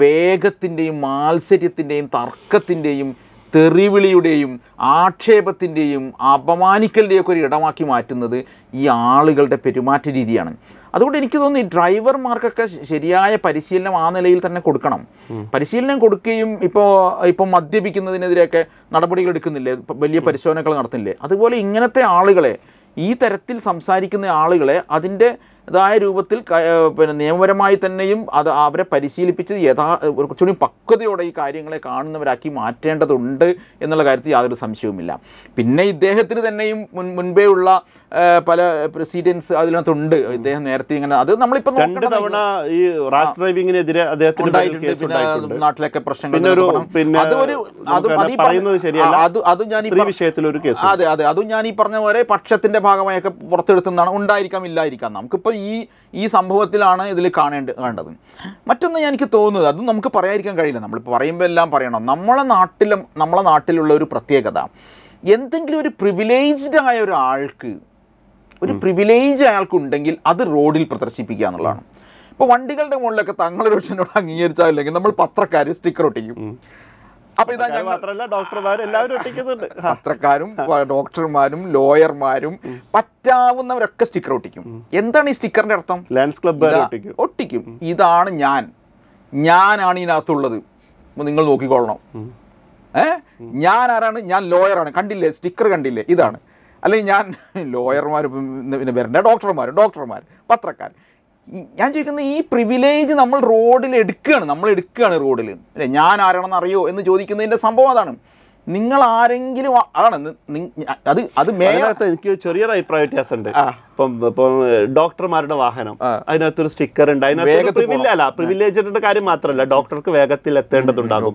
വേഗത്തിൻ്റെയും മാത്സര്യത്തിൻ്റെയും തർക്കത്തിൻ്റെയും തെറിവിളിയുടെയും ആക്ഷേപത്തിൻ്റെയും അപമാനിക്കലിൻ്റെയൊക്കെ ഒരു ഇടമാക്കി മാറ്റുന്നത് ഈ ആളുകളുടെ പെരുമാറ്റ രീതിയാണ് അതുകൊണ്ട് എനിക്ക് തോന്നുന്നു ഈ ഡ്രൈവർമാർക്കൊക്കെ ശരിയായ പരിശീലനം ആ നിലയിൽ തന്നെ കൊടുക്കണം പരിശീലനം കൊടുക്കുകയും ഇപ്പോൾ ഇപ്പോൾ മദ്യപിക്കുന്നതിനെതിരെയൊക്കെ നടപടികൾ എടുക്കുന്നില്ലേ വലിയ പരിശോധനകൾ നടത്തുന്നില്ലേ അതുപോലെ ഇങ്ങനത്തെ ആളുകളെ ഈ തരത്തിൽ സംസാരിക്കുന്ന ആളുകളെ അതിൻ്റെ അതായ രൂപത്തിൽ പിന്നെ നിയമപരമായി തന്നെയും അത് അവരെ പരിശീലിപ്പിച്ച് യഥാ കുറച്ചുകൂടി പക്വതയോടെ ഈ കാര്യങ്ങളെ കാണുന്നവരാക്കി മാറ്റേണ്ടതുണ്ട് എന്നുള്ള കാര്യത്തിൽ യാതൊരു സംശയവുമില്ല പിന്നെ ഇദ്ദേഹത്തിന് തന്നെയും മുൻ മുൻപേ ഉള്ള പല പ്രസിഡൻസ് അതിനകത്തുണ്ട് ഇദ്ദേഹം നേരത്തെ ഇങ്ങനെ അത് നമ്മളിപ്പോൾ രണ്ട് തവണ ഈ റാഷ് ഡ്രൈവിംഗിനെതിരെ അദ്ദേഹത്തിന് നാട്ടിലൊക്കെ പ്രശ്നങ്ങൾ പിന്നെ അത് അത് വിഷയത്തിൽ ഒരു കേസ് അതെ അതെ അതും ഞാൻ ഈ പറഞ്ഞ പോലെ പക്ഷത്തിന്റെ ഭാഗമായൊക്കെ പുറത്തെടുത്തുന്നതാണ് ഉണ്ടായിരിക്കാം ഇല്ലായിരിക്കാം നമുക്കിപ്പോൾ അപ്പോൾ ഈ ഈ സംഭവത്തിലാണ് ഇതിൽ കാണേണ്ട വേണ്ടത് മറ്റൊന്ന് എനിക്ക് തോന്നുന്നത് അത് നമുക്ക് പറയാതിരിക്കാൻ കഴിയില്ല നമ്മൾ പറയുമ്പോൾ എല്ലാം പറയണം നമ്മളെ നാട്ടിലും നമ്മളെ നാട്ടിലുള്ള ഒരു പ്രത്യേകത എന്തെങ്കിലും ഒരു പ്രിവിലേജ്ഡ് ആയ ഒരാൾക്ക് ഒരു പ്രിവിലേജ് അയാൾക്കുണ്ടെങ്കിൽ അത് റോഡിൽ പ്രദർശിപ്പിക്കുക എന്നുള്ളതാണ് ഇപ്പോൾ വണ്ടികളുടെ മുകളിലൊക്കെ തങ്ങളുടെ വിഷയനോട് അംഗീകരിച്ചാൽ ഇല്ലെങ്കിൽ നമ്മൾ പത്രക്കാർ സ്റ്റിക്കർ ഒട്ടിക്കും അപ്പൊ ഇതാ ഞങ്ങൾ എല്ലാവരും ഒട്ടിക്കുന്നുണ്ട് പത്രക്കാരും ഡോക്ടർമാരും ലോയർമാരും പറ്റാവുന്നവരൊക്കെ സ്റ്റിക്കർ ഒട്ടിക്കും എന്താണ് ഈ സ്റ്റിക്കറിന്റെ അർത്ഥം ലാൻഡ്സ് ക്ലബ് ഒട്ടിക്കും ഇതാണ് ഞാൻ ഞാനാണ് ഇതിനകത്തുള്ളത് നിങ്ങൾ നോക്കിക്കൊള്ളണം ഏഹ് ഞാൻ ആരാണ് ഞാൻ ലോയറാണ് കണ്ടില്ലേ സ്റ്റിക്കർ കണ്ടില്ലേ ഇതാണ് അല്ലെങ്കിൽ ഞാൻ [laughs] ലോയർമാർ പിന്നെ വരണ്ട ഡോക്ടർമാർ ഡോക്ടർമാർ പത്രക്കാർ ഞാൻ ചോദിക്കുന്നത് ഈ പ്രിവിലേജ് നമ്മൾ റോഡിൽ എടുക്കുകയാണ് നമ്മൾ എടുക്കുകയാണ് റോഡിൽ അല്ലേ ഞാൻ ആരാണെന്ന് അറിയോ എന്ന് ചോദിക്കുന്നതിൻ്റെ സംഭവം അതാണ് നിങ്ങൾ ആരെങ്കിലും അതാണ് അത് അത് അതിനകത്ത് എനിക്ക് ചെറിയൊരു അഭിപ്രായ വ്യത്യാസമുണ്ട് ഇപ്പം ഡോക്ടർമാരുടെ വാഹനം അതിനകത്തൊരു സ്റ്റിക്കർ ഉണ്ട് അതിനകത്ത് പ്രിവില്ല അല്ല കാര്യം മാത്രമല്ല ഡോക്ടർക്ക് വേഗത്തിൽ എത്തേണ്ടതുണ്ടാകും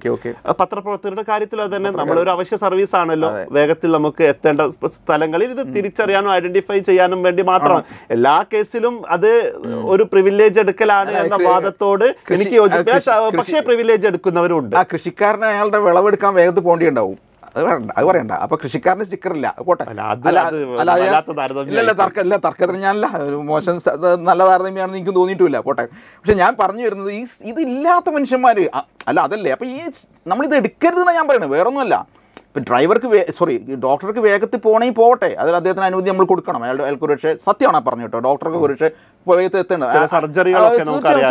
പത്രപ്രവർത്തകരുടെ കാര്യത്തിൽ അത് തന്നെ നമ്മളൊരു അവശ്യ സർവീസ് ആണല്ലോ വേഗത്തിൽ നമുക്ക് എത്തേണ്ട സ്ഥലങ്ങളിൽ ഇത് തിരിച്ചറിയാനും ഐഡന്റിഫൈ ചെയ്യാനും വേണ്ടി മാത്രമാണ് എല്ലാ കേസിലും അത് ഒരു പ്രിവിലേജ് എടുക്കലാണ് എന്ന വാദത്തോട് എനിക്ക് യോജിപ്പില്ല പക്ഷേ പ്രിവിലേജ് എടുക്കുന്നവരും ആ കൃഷിക്കാരനെ അയാളുടെ വിളവെടുക്കാൻ വേഗത്തിൽ ഉണ്ടാവും അത് പറയണ്ട അപ്പൊ കൃഷിക്കാരന് സ്റ്റിക്കർ ഇല്ല പോട്ടെ ഇല്ല തർക്ക ഇല്ല തർക്കത്തിന് ഞാനല്ല മോശം നല്ല താരതമ്യമാണെന്ന് എനിക്ക് തോന്നിയിട്ടില്ല പോട്ടെ പക്ഷെ ഞാൻ പറഞ്ഞു വരുന്നത് ഈ ഇതില്ലാത്ത മനുഷ്യന്മാര് അല്ല അതല്ലേ അപ്പൊ ഈ നമ്മളിത് എടുക്കരുതെന്നാണ് ഞാൻ പറയുന്നത് വേറൊന്നുമല്ല ഇപ്പം ഡ്രൈവർക്ക് സോറി ഡോക്ടർക്ക് വേഗത്തിൽ പോകണമെങ്കിൽ പോകട്ടെ അതിൽ അദ്ദേഹത്തിന് അനുമതി നമ്മൾ കൊടുക്കണം അയാൾ അയാൾക്ക് ഒരു പക്ഷേ സത്യമാണ് പറഞ്ഞു കേട്ടോ ഡോക്ടർക്ക് ഒരു പക്ഷേ വേഗത്തിൽ എത്തേണ്ട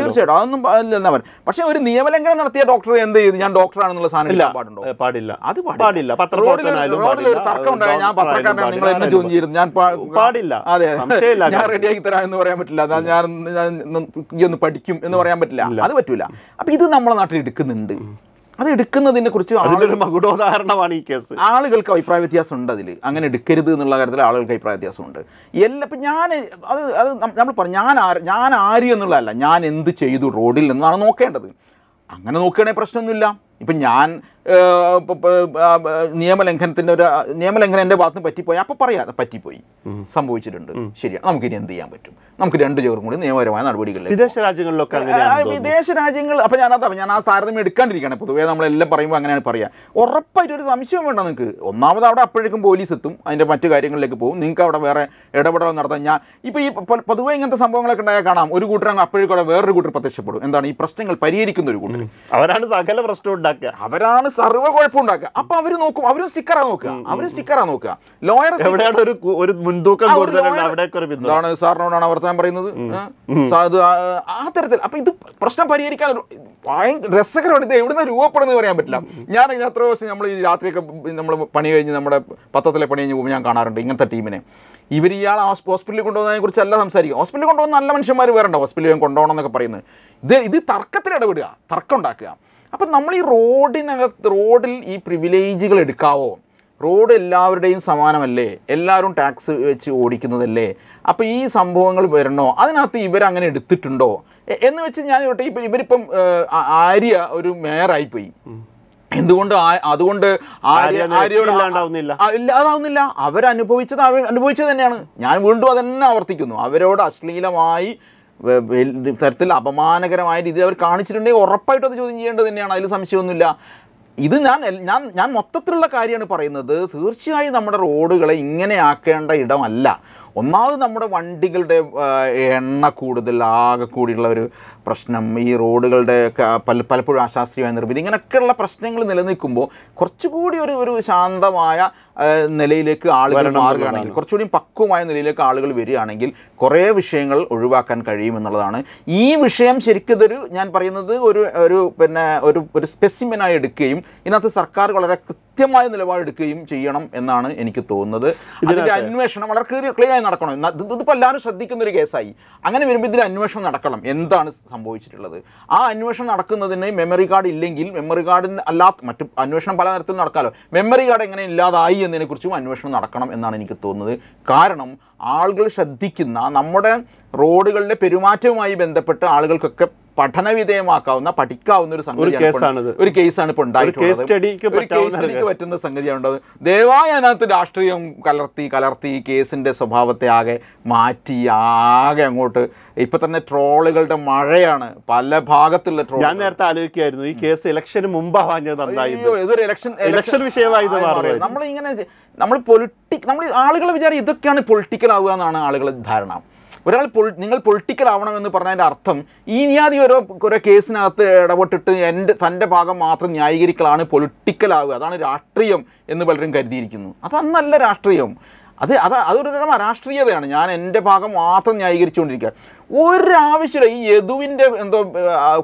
തീർച്ചയായിട്ടും അതൊന്നും ഇല്ലെന്നാ പറയും പക്ഷേ ഒരു നിയമലംഘനം നടത്തിയ ഡോക്ടർ എന്ത് ചെയ്ത് ഞാൻ ഡോക്ടറാണെന്നുള്ള സാധനം ഇല്ല പാടുണ്ടോ പാടില്ല അത് പാടില്ല റോഡിൽ ഒരു തർക്കം ഉണ്ടായാൽ ഞാൻ പത്രക്കാരനാണ് നിങ്ങൾ എന്നെ ജോയിൻ ചെയ്തു ഞാൻ പാടില്ല അതെ ഞാൻ റെഡിയാക്കി തരാം എന്ന് പറയാൻ പറ്റില്ല അതാ ഞാൻ ഒന്ന് പഠിക്കും എന്ന് പറയാൻ പറ്റില്ല അത് പറ്റൂല അപ്പം ഇത് നമ്മളെ നാട്ടിൽ എടുക്കുന്നുണ്ട് അത് എടുക്കുന്നതിനെ കുറിച്ച് മകുടോദാഹരണമാണ് ഈ കേസ് ആളുകൾക്ക് അഭിപ്രായ വ്യത്യാസം ഉണ്ട് അതിൽ അങ്ങനെ എടുക്കരുത് എന്നുള്ള കാര്യത്തിൽ ആളുകൾക്ക് അഭിപ്രായ വ്യത്യാസമുണ്ട് എല്ലാ ഇപ്പം ഞാൻ അത് അത് നമ്മൾ പറഞ്ഞു ഞാൻ ആര് ഞാൻ ആര് എന്നുള്ളതല്ല ഞാൻ എന്ത് ചെയ്തു റോഡിൽ എന്നാണ് നോക്കേണ്ടത് അങ്ങനെ നോക്കുകയാണെങ്കിൽ പ്രശ്നമൊന്നുമില്ല ഇപ്പം ഞാൻ നിയമലംഘനത്തിൻ്റെ ഒരു നിയമലംഘനം എൻ്റെ ഭാഗത്ത് പറ്റിപ്പോയി അപ്പോൾ പറയാതെ പറ്റിപ്പോയി സംഭവിച്ചിട്ടുണ്ട് ശരിയാണ് നമുക്കിനി എന്ത് ചെയ്യാൻ പറ്റും നമുക്ക് രണ്ട് ചേർക്കും കൂടി നിയമപരമായ നടപടികളിൽ വിദേശ രാജ്യങ്ങളിലൊക്കെ വിദേശ രാജ്യങ്ങൾ അപ്പം ഞാനത് ഞാൻ ആ താരതമ്യം എടുക്കാണ്ടിരിക്കുകയാണ് പൊതുവേ നമ്മളെല്ലാം പറയുമ്പോൾ അങ്ങനെയാണ് പറയുക ഉറപ്പായിട്ടൊരു സംശയം വേണ്ട നിങ്ങൾക്ക് ഒന്നാമത് അവിടെ അപ്പോഴേക്കും പോലീസ് എത്തും അതിൻ്റെ മറ്റു കാര്യങ്ങളിലേക്ക് പോകും നിങ്ങൾക്ക് അവിടെ വേറെ ഇടപെടൽ നടത്താൻ ഞാൻ ഇപ്പോൾ ഈ പൊതുവേ ഇങ്ങനത്തെ സംഭവങ്ങളൊക്കെ ഉണ്ടായാൽ കാണാം ഒരു കൂട്ടർ അപ്പോഴേക്കും അവിടെ വേറൊരു കൂട്ടർ പ്രത്യക്ഷപ്പെടും എന്താണ് ഈ പ്രശ്നങ്ങൾ പരിഹരിക്കുന്ന ഒരു കൂട്ടർ അവരാണ് സകല പ്രശ്നവും ഉണ്ടാക്കുക അവരാണ് സർവ്വ ഉണ്ടാക്കുക അപ്പൊ അവര് നോക്കും അവരും സ്റ്റിക്കറാ നോക്കുക അവരും സ്റ്റിക്കറാ നോക്കുക ലോയർ എവിടെയാണ് ഒരു ഒരു സാറിനോടാണ് വർത്താൻ പറയുന്നത് ആ തരത്തിൽ അപ്പൊ ഇത് പ്രശ്നം പരിഹരിക്കാൻ രസകരമാണ് ഇത് എവിടുന്ന രൂപപ്പെടുന്നത് പറയാൻ പറ്റില്ല ഞാൻ എത്ര ദിവസം നമ്മൾ ഈ രാത്രിയൊക്കെ നമ്മൾ പണി കഴിഞ്ഞ് നമ്മുടെ പത്രത്തിലെ പണി കഴിഞ്ഞ് പോകുമ്പോൾ ഞാൻ കാണാറുണ്ട് ഇങ്ങനത്തെ ടീമിനെ ഇവർ ഇയാൾ ഹോസ്പിറ്റലിൽ കൊണ്ടുപോകുന്നതിനെ കുറിച്ചല്ല സംസാരിക്കും ഹോസ്പിറ്റലിൽ കൊണ്ടുപോകുന്ന നല്ല മനുഷ്യന്മാർ വേറുണ്ടോ ഹോസ്പിറ്റലിൽ കൊണ്ടുപോകണം എന്നൊക്കെ പറയുന്നത് ഇത് ഇത് തർക്കത്തിൽ ഇടപെടുക തർക്കം ഉണ്ടാക്കുക അപ്പം നമ്മൾ ഈ റോഡിനകത്ത് റോഡിൽ ഈ പ്രിവിലേജുകൾ എടുക്കാവോ റോഡ് എല്ലാവരുടെയും സമാനമല്ലേ എല്ലാവരും ടാക്സ് വെച്ച് ഓടിക്കുന്നതല്ലേ അപ്പോൾ ഈ സംഭവങ്ങൾ വരണോ അതിനകത്ത് ഇവരങ്ങനെ എടുത്തിട്ടുണ്ടോ എന്ന് വെച്ച് ഞാൻ ചോട്ടെ ഇപ്പം ഇവരിപ്പം ആര്യ ഒരു മേയറായിപ്പോയി എന്തുകൊണ്ട് അതുകൊണ്ട് ഇല്ലാതാവുന്നില്ല അവരനുഭവിച്ചത് അവർ അനുഭവിച്ചത് തന്നെയാണ് ഞാൻ വീണ്ടും അതന്നെ ആവർത്തിക്കുന്നു അവരോട് അശ്ലീലമായി തരത്തിൽ അപമാനകരമായ രീതിയിൽ അവർ കാണിച്ചിട്ടുണ്ടെങ്കിൽ ഉറപ്പായിട്ടും അത് ചോദ്യം ചെയ്യേണ്ടത് തന്നെയാണ് അതിൽ സംശയമൊന്നുമില്ല ഇത് ഞാൻ ഞാൻ ഞാൻ മൊത്തത്തിലുള്ള കാര്യമാണ് പറയുന്നത് തീർച്ചയായും നമ്മുടെ റോഡുകളെ ഇങ്ങനെ ആക്കേണ്ട ഇടമല്ല ഒന്നാമത് നമ്മുടെ വണ്ടികളുടെ എണ്ണ കൂടുതൽ ആകെ കൂടിയുള്ള ഒരു പ്രശ്നം ഈ റോഡുകളുടെ പല പലപ്പോഴും അശാസ്ത്രീയമായ നിർമ്മിതി ഇങ്ങനെയൊക്കെയുള്ള പ്രശ്നങ്ങൾ നിലനിൽക്കുമ്പോൾ കുറച്ചുകൂടി ഒരു ഒരു ശാന്തമായ നിലയിലേക്ക് ആളുകൾ മാറുകയാണെങ്കിൽ കുറച്ചുകൂടി പക്വമായ നിലയിലേക്ക് ആളുകൾ വരികയാണെങ്കിൽ കുറേ വിഷയങ്ങൾ ഒഴിവാക്കാൻ കഴിയുമെന്നുള്ളതാണ് ഈ വിഷയം ശരിക്കും ഞാൻ പറയുന്നത് ഒരു ഒരു പിന്നെ ഒരു ഒരു സ്പെസിമെനായി എടുക്കുകയും ഇതിനകത്ത് സർക്കാർ വളരെ കൃത്യമായ നിലപാടെടുക്കുകയും ചെയ്യണം എന്നാണ് എനിക്ക് തോന്നുന്നത് ഇതിൻ്റെ അന്വേഷണം വളരെ ക്ലിയർ ക്ലിയർ ആയി നടക്കണം ഇതിപ്പോൾ എല്ലാവരും ശ്രദ്ധിക്കുന്ന ഒരു കേസായി അങ്ങനെ വരുമ്പോൾ ഇതിൽ അന്വേഷണം നടക്കണം എന്താണ് സംഭവിച്ചിട്ടുള്ളത് ആ അന്വേഷണം നടക്കുന്നതിന് മെമ്മറി കാർഡ് ഇല്ലെങ്കിൽ മെമ്മറി കാർഡിന് അല്ലാത്ത മറ്റു അന്വേഷണം പല തരത്തിൽ നടക്കാമല്ലോ മെമ്മറി കാർഡ് എങ്ങനെ ഇല്ലാതായി എന്നതിനെക്കുറിച്ചും അന്വേഷണം നടക്കണം എന്നാണ് എനിക്ക് തോന്നുന്നത് കാരണം ആളുകൾ ശ്രദ്ധിക്കുന്ന നമ്മുടെ റോഡുകളുടെ പെരുമാറ്റവുമായി ബന്ധപ്പെട്ട് ആളുകൾക്കൊക്കെ പഠനവിധേയമാക്കാവുന്ന പഠിക്കാവുന്ന ഒരു സംഗതിയാണ് ഒരു കേസാണ് ഇപ്പൊ ഉണ്ടായിട്ടുള്ളത് പറ്റുന്ന സംഗതിയാണ് ഉണ്ടാകുന്നത് ദയവായി അതിനകത്ത് രാഷ്ട്രീയം കലർത്തി കലർത്തി കേസിന്റെ സ്വഭാവത്തെ ആകെ മാറ്റി ആകെ അങ്ങോട്ട് ഇപ്പൊ തന്നെ ട്രോളുകളുടെ മഴയാണ് പല ഭാഗത്തുള്ള ട്രോൾ ഞാൻ നേരത്തെ ആലോചിക്കുകയായിരുന്നു ഈ കേസ് ഇലക്ഷന് മുമ്പാവാഞ്ഞത് ഇലക്ഷൻ ഇലക്ഷൻ നമ്മളിങ്ങനെ നമ്മൾ പൊളിറ്റിക് നമ്മൾ ആളുകൾ വിചാരിച്ചു ഇതൊക്കെയാണ് പൊളിറ്റിക്കൽ ആവുക എന്നാണ് ആളുകളുടെ ധാരണ ഒരാൾ നിങ്ങൾ പൊളിറ്റിക്കൽ ആവണമെന്ന് പറഞ്ഞതിൻ്റെ അർത്ഥം ഈ നീയാതി ഓരോ ഓരോ കേസിനകത്ത് ഇടപെട്ടിട്ട് എൻ്റെ തൻ്റെ ഭാഗം മാത്രം ന്യായീകരിക്കലാണ് പൊളിറ്റിക്കൽ ആവുക അതാണ് രാഷ്ട്രീയം എന്ന് പലരും കരുതിയിരിക്കുന്നു അതന്നല്ല രാഷ്ട്രീയം അത് അത് അതൊരു തരം അരാഷ്ട്രീയതയാണ് ഞാൻ എൻ്റെ ഭാഗം മാത്രം ന്യായീകരിച്ചുകൊണ്ടിരിക്കുക ഒരാവശ്യമില്ല ഈ യദുവിൻ്റെ എന്തോ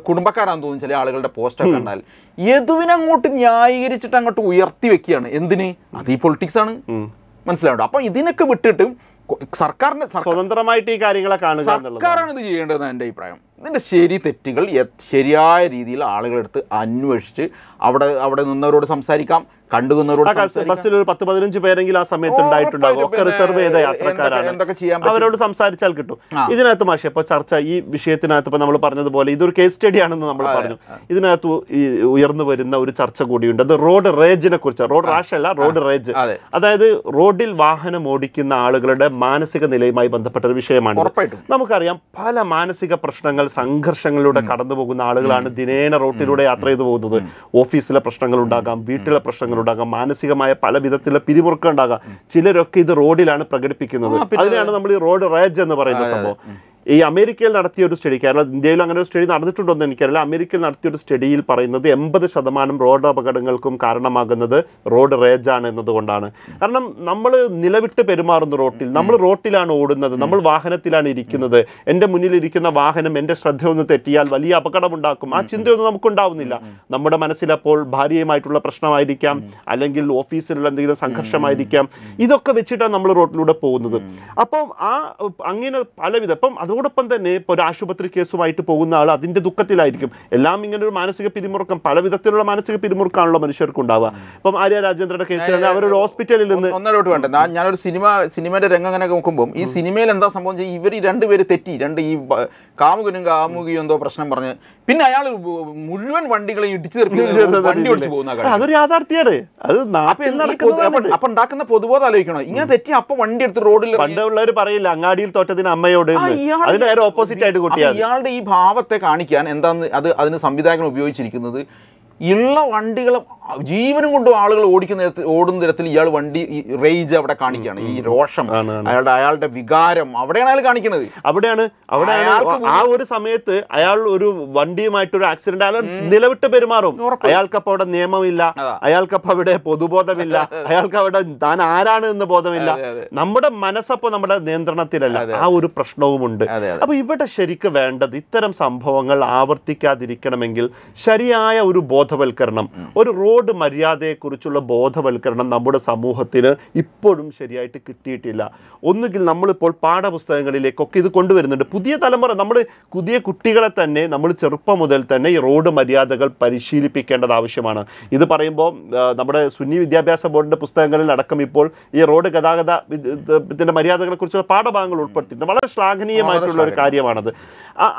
കുടുംബക്കാരാണെന്ന് തോന്നുന്നു ചില ആളുകളുടെ പോസ്റ്റൊക്കെ കണ്ടാൽ യദുവിനങ്ങോട്ട് ന്യായീകരിച്ചിട്ട് അങ്ങോട്ട് ഉയർത്തി വെക്കുകയാണ് എന്തിന് അത് ഈ പൊളിറ്റിക്സാണ് മനസ്സിലാവുണ്ടോ അപ്പം ഇതിനൊക്കെ വിട്ടിട്ടും സർക്കാരിന് സ്വതന്ത്രമായിട്ട് ഈ കാര്യങ്ങളെ കാണുക സർക്കാരാണ് ഇത് ചെയ്യേണ്ടതെന്ന് എൻ്റെ അഭിപ്രായം ഇതിൻ്റെ ശരി തെറ്റുകൾ ശരിയായ രീതിയിൽ ആളുകളെടുത്ത് അന്വേഷിച്ച് അവിടെ അവിടെ നിന്നവരോട് സംസാരിക്കാം കണ്ടുകുന്നവരോട് ബസ്സിൽ ഒരു പത്ത് പതിനഞ്ച് പേരെങ്കിലും ആ സമയത്ത് ഉണ്ടായിട്ടുണ്ടാവും ഒക്കെ റിസർവ് ചെയ്ത യാത്രക്കാരാണ് അവരോട് സംസാരിച്ചാൽ കിട്ടും ഇതിനകത്ത് മാഷെ ഇപ്പോൾ ചർച്ച ഈ വിഷയത്തിനകത്ത് ഇപ്പൊ നമ്മൾ പറഞ്ഞതുപോലെ ഇതൊരു കേസ് സ്റ്റഡി ആണെന്ന് നമ്മൾ പറഞ്ഞു ഇതിനകത്ത് ഉയർന്നു വരുന്ന ഒരു ചർച്ച കൂടിയുണ്ട് അത് റോഡ് റേജിനെ കുറിച്ച് റോഡ് റാഷ് അല്ല റോഡ് റേജ് അതായത് റോഡിൽ വാഹനം ഓടിക്കുന്ന ആളുകളുടെ മാനസിക നിലയുമായി ബന്ധപ്പെട്ട ഒരു വിഷയമാണ് നമുക്കറിയാം പല മാനസിക പ്രശ്നങ്ങൾ സംഘർഷങ്ങളിലൂടെ കടന്നു പോകുന്ന ആളുകളാണ് ദിനേന റോട്ടിലൂടെ യാത്ര ചെയ്തു പോകുന്നത് ഓഫീസിലെ പ്രശ്നങ്ങൾ ഉണ്ടാകാം വീട്ടിലെ പ്രശ്നങ്ങൾ ഉണ്ടാകാം മാനസികമായ പല വിധത്തിലുള്ള പിരിമുറുക്കം ഉണ്ടാകാം ചിലരൊക്കെ ഇത് റോഡിലാണ് പ്രകടിപ്പിക്കുന്നത് അതിനാണ് നമ്മൾ ഈ റോഡ് റേജ് എന്ന് പറയുന്ന സംഭവം ഈ അമേരിക്കയിൽ നടത്തിയ ഒരു സ്റ്റഡി കേരള ഇന്ത്യയിൽ അങ്ങനെ ഒരു സ്റ്റഡി നടന്നിട്ടുണ്ടോ എന്ന് എനിക്കറിയില്ല അമേരിക്കയിൽ നടത്തിയ ഒരു സ്റ്റഡിയിൽ പറയുന്നത് എൺപത് ശതമാനം റോഡ് അപകടങ്ങൾക്കും കാരണമാകുന്നത് റോഡ് റേജ് ആണ് എന്നതുകൊണ്ടാണ് കാരണം നമ്മൾ നിലവിട്ട് പെരുമാറുന്ന റോട്ടിൽ നമ്മൾ റോട്ടിലാണ് ഓടുന്നത് നമ്മൾ വാഹനത്തിലാണ് ഇരിക്കുന്നത് എൻ്റെ ഇരിക്കുന്ന വാഹനം എൻ്റെ ശ്രദ്ധ ഒന്ന് തെറ്റിയാൽ വലിയ അപകടമുണ്ടാക്കും ആ ചിന്തയൊന്നും നമുക്കുണ്ടാവുന്നില്ല നമ്മുടെ മനസ്സിലപ്പോൾ ഭാര്യയുമായിട്ടുള്ള പ്രശ്നമായിരിക്കാം അല്ലെങ്കിൽ ഓഫീസിലുള്ള എന്തെങ്കിലും സംഘർഷമായിരിക്കാം ഇതൊക്കെ വെച്ചിട്ടാണ് നമ്മൾ റോട്ടിലൂടെ പോകുന്നത് അപ്പം ആ അങ്ങനെ പലവിധം അപ്പം അത് അതോടൊപ്പം തന്നെ ഇപ്പോൾ ഒരു ആശുപത്രി കേസുമായിട്ട് പോകുന്ന ആൾ അതിൻ്റെ ദുഃഖത്തിലായിരിക്കും എല്ലാം ഇങ്ങനെ ഒരു മാനസിക പിരിമുറുക്കം പല വിധത്തിലുള്ള മാനസിക പിരിമുറുക്കാണല്ലോ മനുഷ്യർക്ക് ഉണ്ടാവുക ഇപ്പം ആര്യ രാജേന്ദ്രയുടെ കേസിലാണ് അവരൊരു ഹോസ്പിറ്റലിൽ നിന്ന് ഒന്നോട്ട് വേണ്ട ഞാനൊരു സിനിമ സിനിമയുടെ രംഗം അങ്ങനെ നോക്കുമ്പോൾ ഈ സിനിമയിൽ എന്താ സംഭവം ചെയ്യും ഇവർ രണ്ടുപേര് തെറ്റി രണ്ട് ഈ കാമുകനും കാമുകിയും എന്തോ പ്രശ്നം പറഞ്ഞ് പിന്നെ അയാൾ മുഴുവൻ വണ്ടികളെ ഇടിച്ചു വണ്ടി പോകുന്ന അത് അപ്പൊ ഉണ്ടാക്കുന്ന പൊതുബോധം ആലോചിക്കണോ ഇങ്ങനെ തെറ്റി അപ്പൊ വണ്ടി എടുത്ത് റോഡിൽ പറയില്ല അങ്ങാടിയിൽ തോറ്റതിന് അമ്മയോട് ഇയാൾ നേരെ ഓപ്പോസിറ്റ് ആയിട്ട് ഇയാളുടെ ഈ ഭാവത്തെ കാണിക്കാൻ എന്താണ് അത് അതിന് സംവിധായകൻ ഉപയോഗിച്ചിരിക്കുന്നത് ഉള്ള വണ്ടികൾ ജീവനും കൊണ്ടും ആളുകൾ ഓടിക്കുന്ന ഓടുന്ന തരത്തിൽ ഇയാൾ വണ്ടി റേജ് അവിടെ കാണിക്കുകയാണ് ഈ രോഷം അയാളുടെ അയാളുടെ വികാരം അവിടെയാണ് അയാൾ കാണിക്കുന്നത് അവിടെയാണ് അവിടെ ആ ഒരു സമയത്ത് അയാൾ ഒരു വണ്ടിയുമായിട്ട് ഒരു ആക്സിഡന്റ് അയാൾ നിലവിട്ട് പെരുമാറും അയാൾക്കപ്പോ അവിടെ നിയമമില്ല അയാൾക്കപ്പോ അവിടെ പൊതുബോധമില്ല [laughs] അയാൾക്ക് അവിടെ താൻ ആരാണ് എന്ന് ബോധമില്ല നമ്മുടെ മനസ്സപ്പോ നമ്മുടെ നിയന്ത്രണത്തിലല്ല ആ ഒരു പ്രശ്നവുമുണ്ട് അപ്പൊ ഇവിടെ ശരിക്ക് വേണ്ടത് ഇത്തരം സംഭവങ്ങൾ ആവർത്തിക്കാതിരിക്കണമെങ്കിൽ ശരിയായ ഒരു ബോധം ബോധവൽക്കരണം ഒരു റോഡ് മര്യാദയെക്കുറിച്ചുള്ള ബോധവൽക്കരണം നമ്മുടെ സമൂഹത്തിന് ഇപ്പോഴും ശരിയായിട്ട് കിട്ടിയിട്ടില്ല ഒന്നുകിൽ നമ്മളിപ്പോൾ പാഠപുസ്തകങ്ങളിലേക്കൊക്കെ ഇത് കൊണ്ടുവരുന്നുണ്ട് പുതിയ തലമുറ നമ്മൾ പുതിയ കുട്ടികളെ തന്നെ നമ്മൾ ചെറുപ്പം മുതൽ തന്നെ ഈ റോഡ് മര്യാദകൾ പരിശീലിപ്പിക്കേണ്ടത് ആവശ്യമാണ് ഇത് പറയുമ്പോൾ നമ്മുടെ സുന്നി വിദ്യാഭ്യാസ ബോർഡിൻ്റെ പുസ്തകങ്ങളിൽ അടക്കം ഇപ്പോൾ ഈ റോഡ് ഇതിൻ്റെ മര്യാദകളെക്കുറിച്ചുള്ള പാഠഭാഗങ്ങൾ ഉൾപ്പെടുത്തിയിട്ടുണ്ട് വളരെ ശ്ലാഘനീയമായിട്ടുള്ള ഒരു കാര്യമാണത്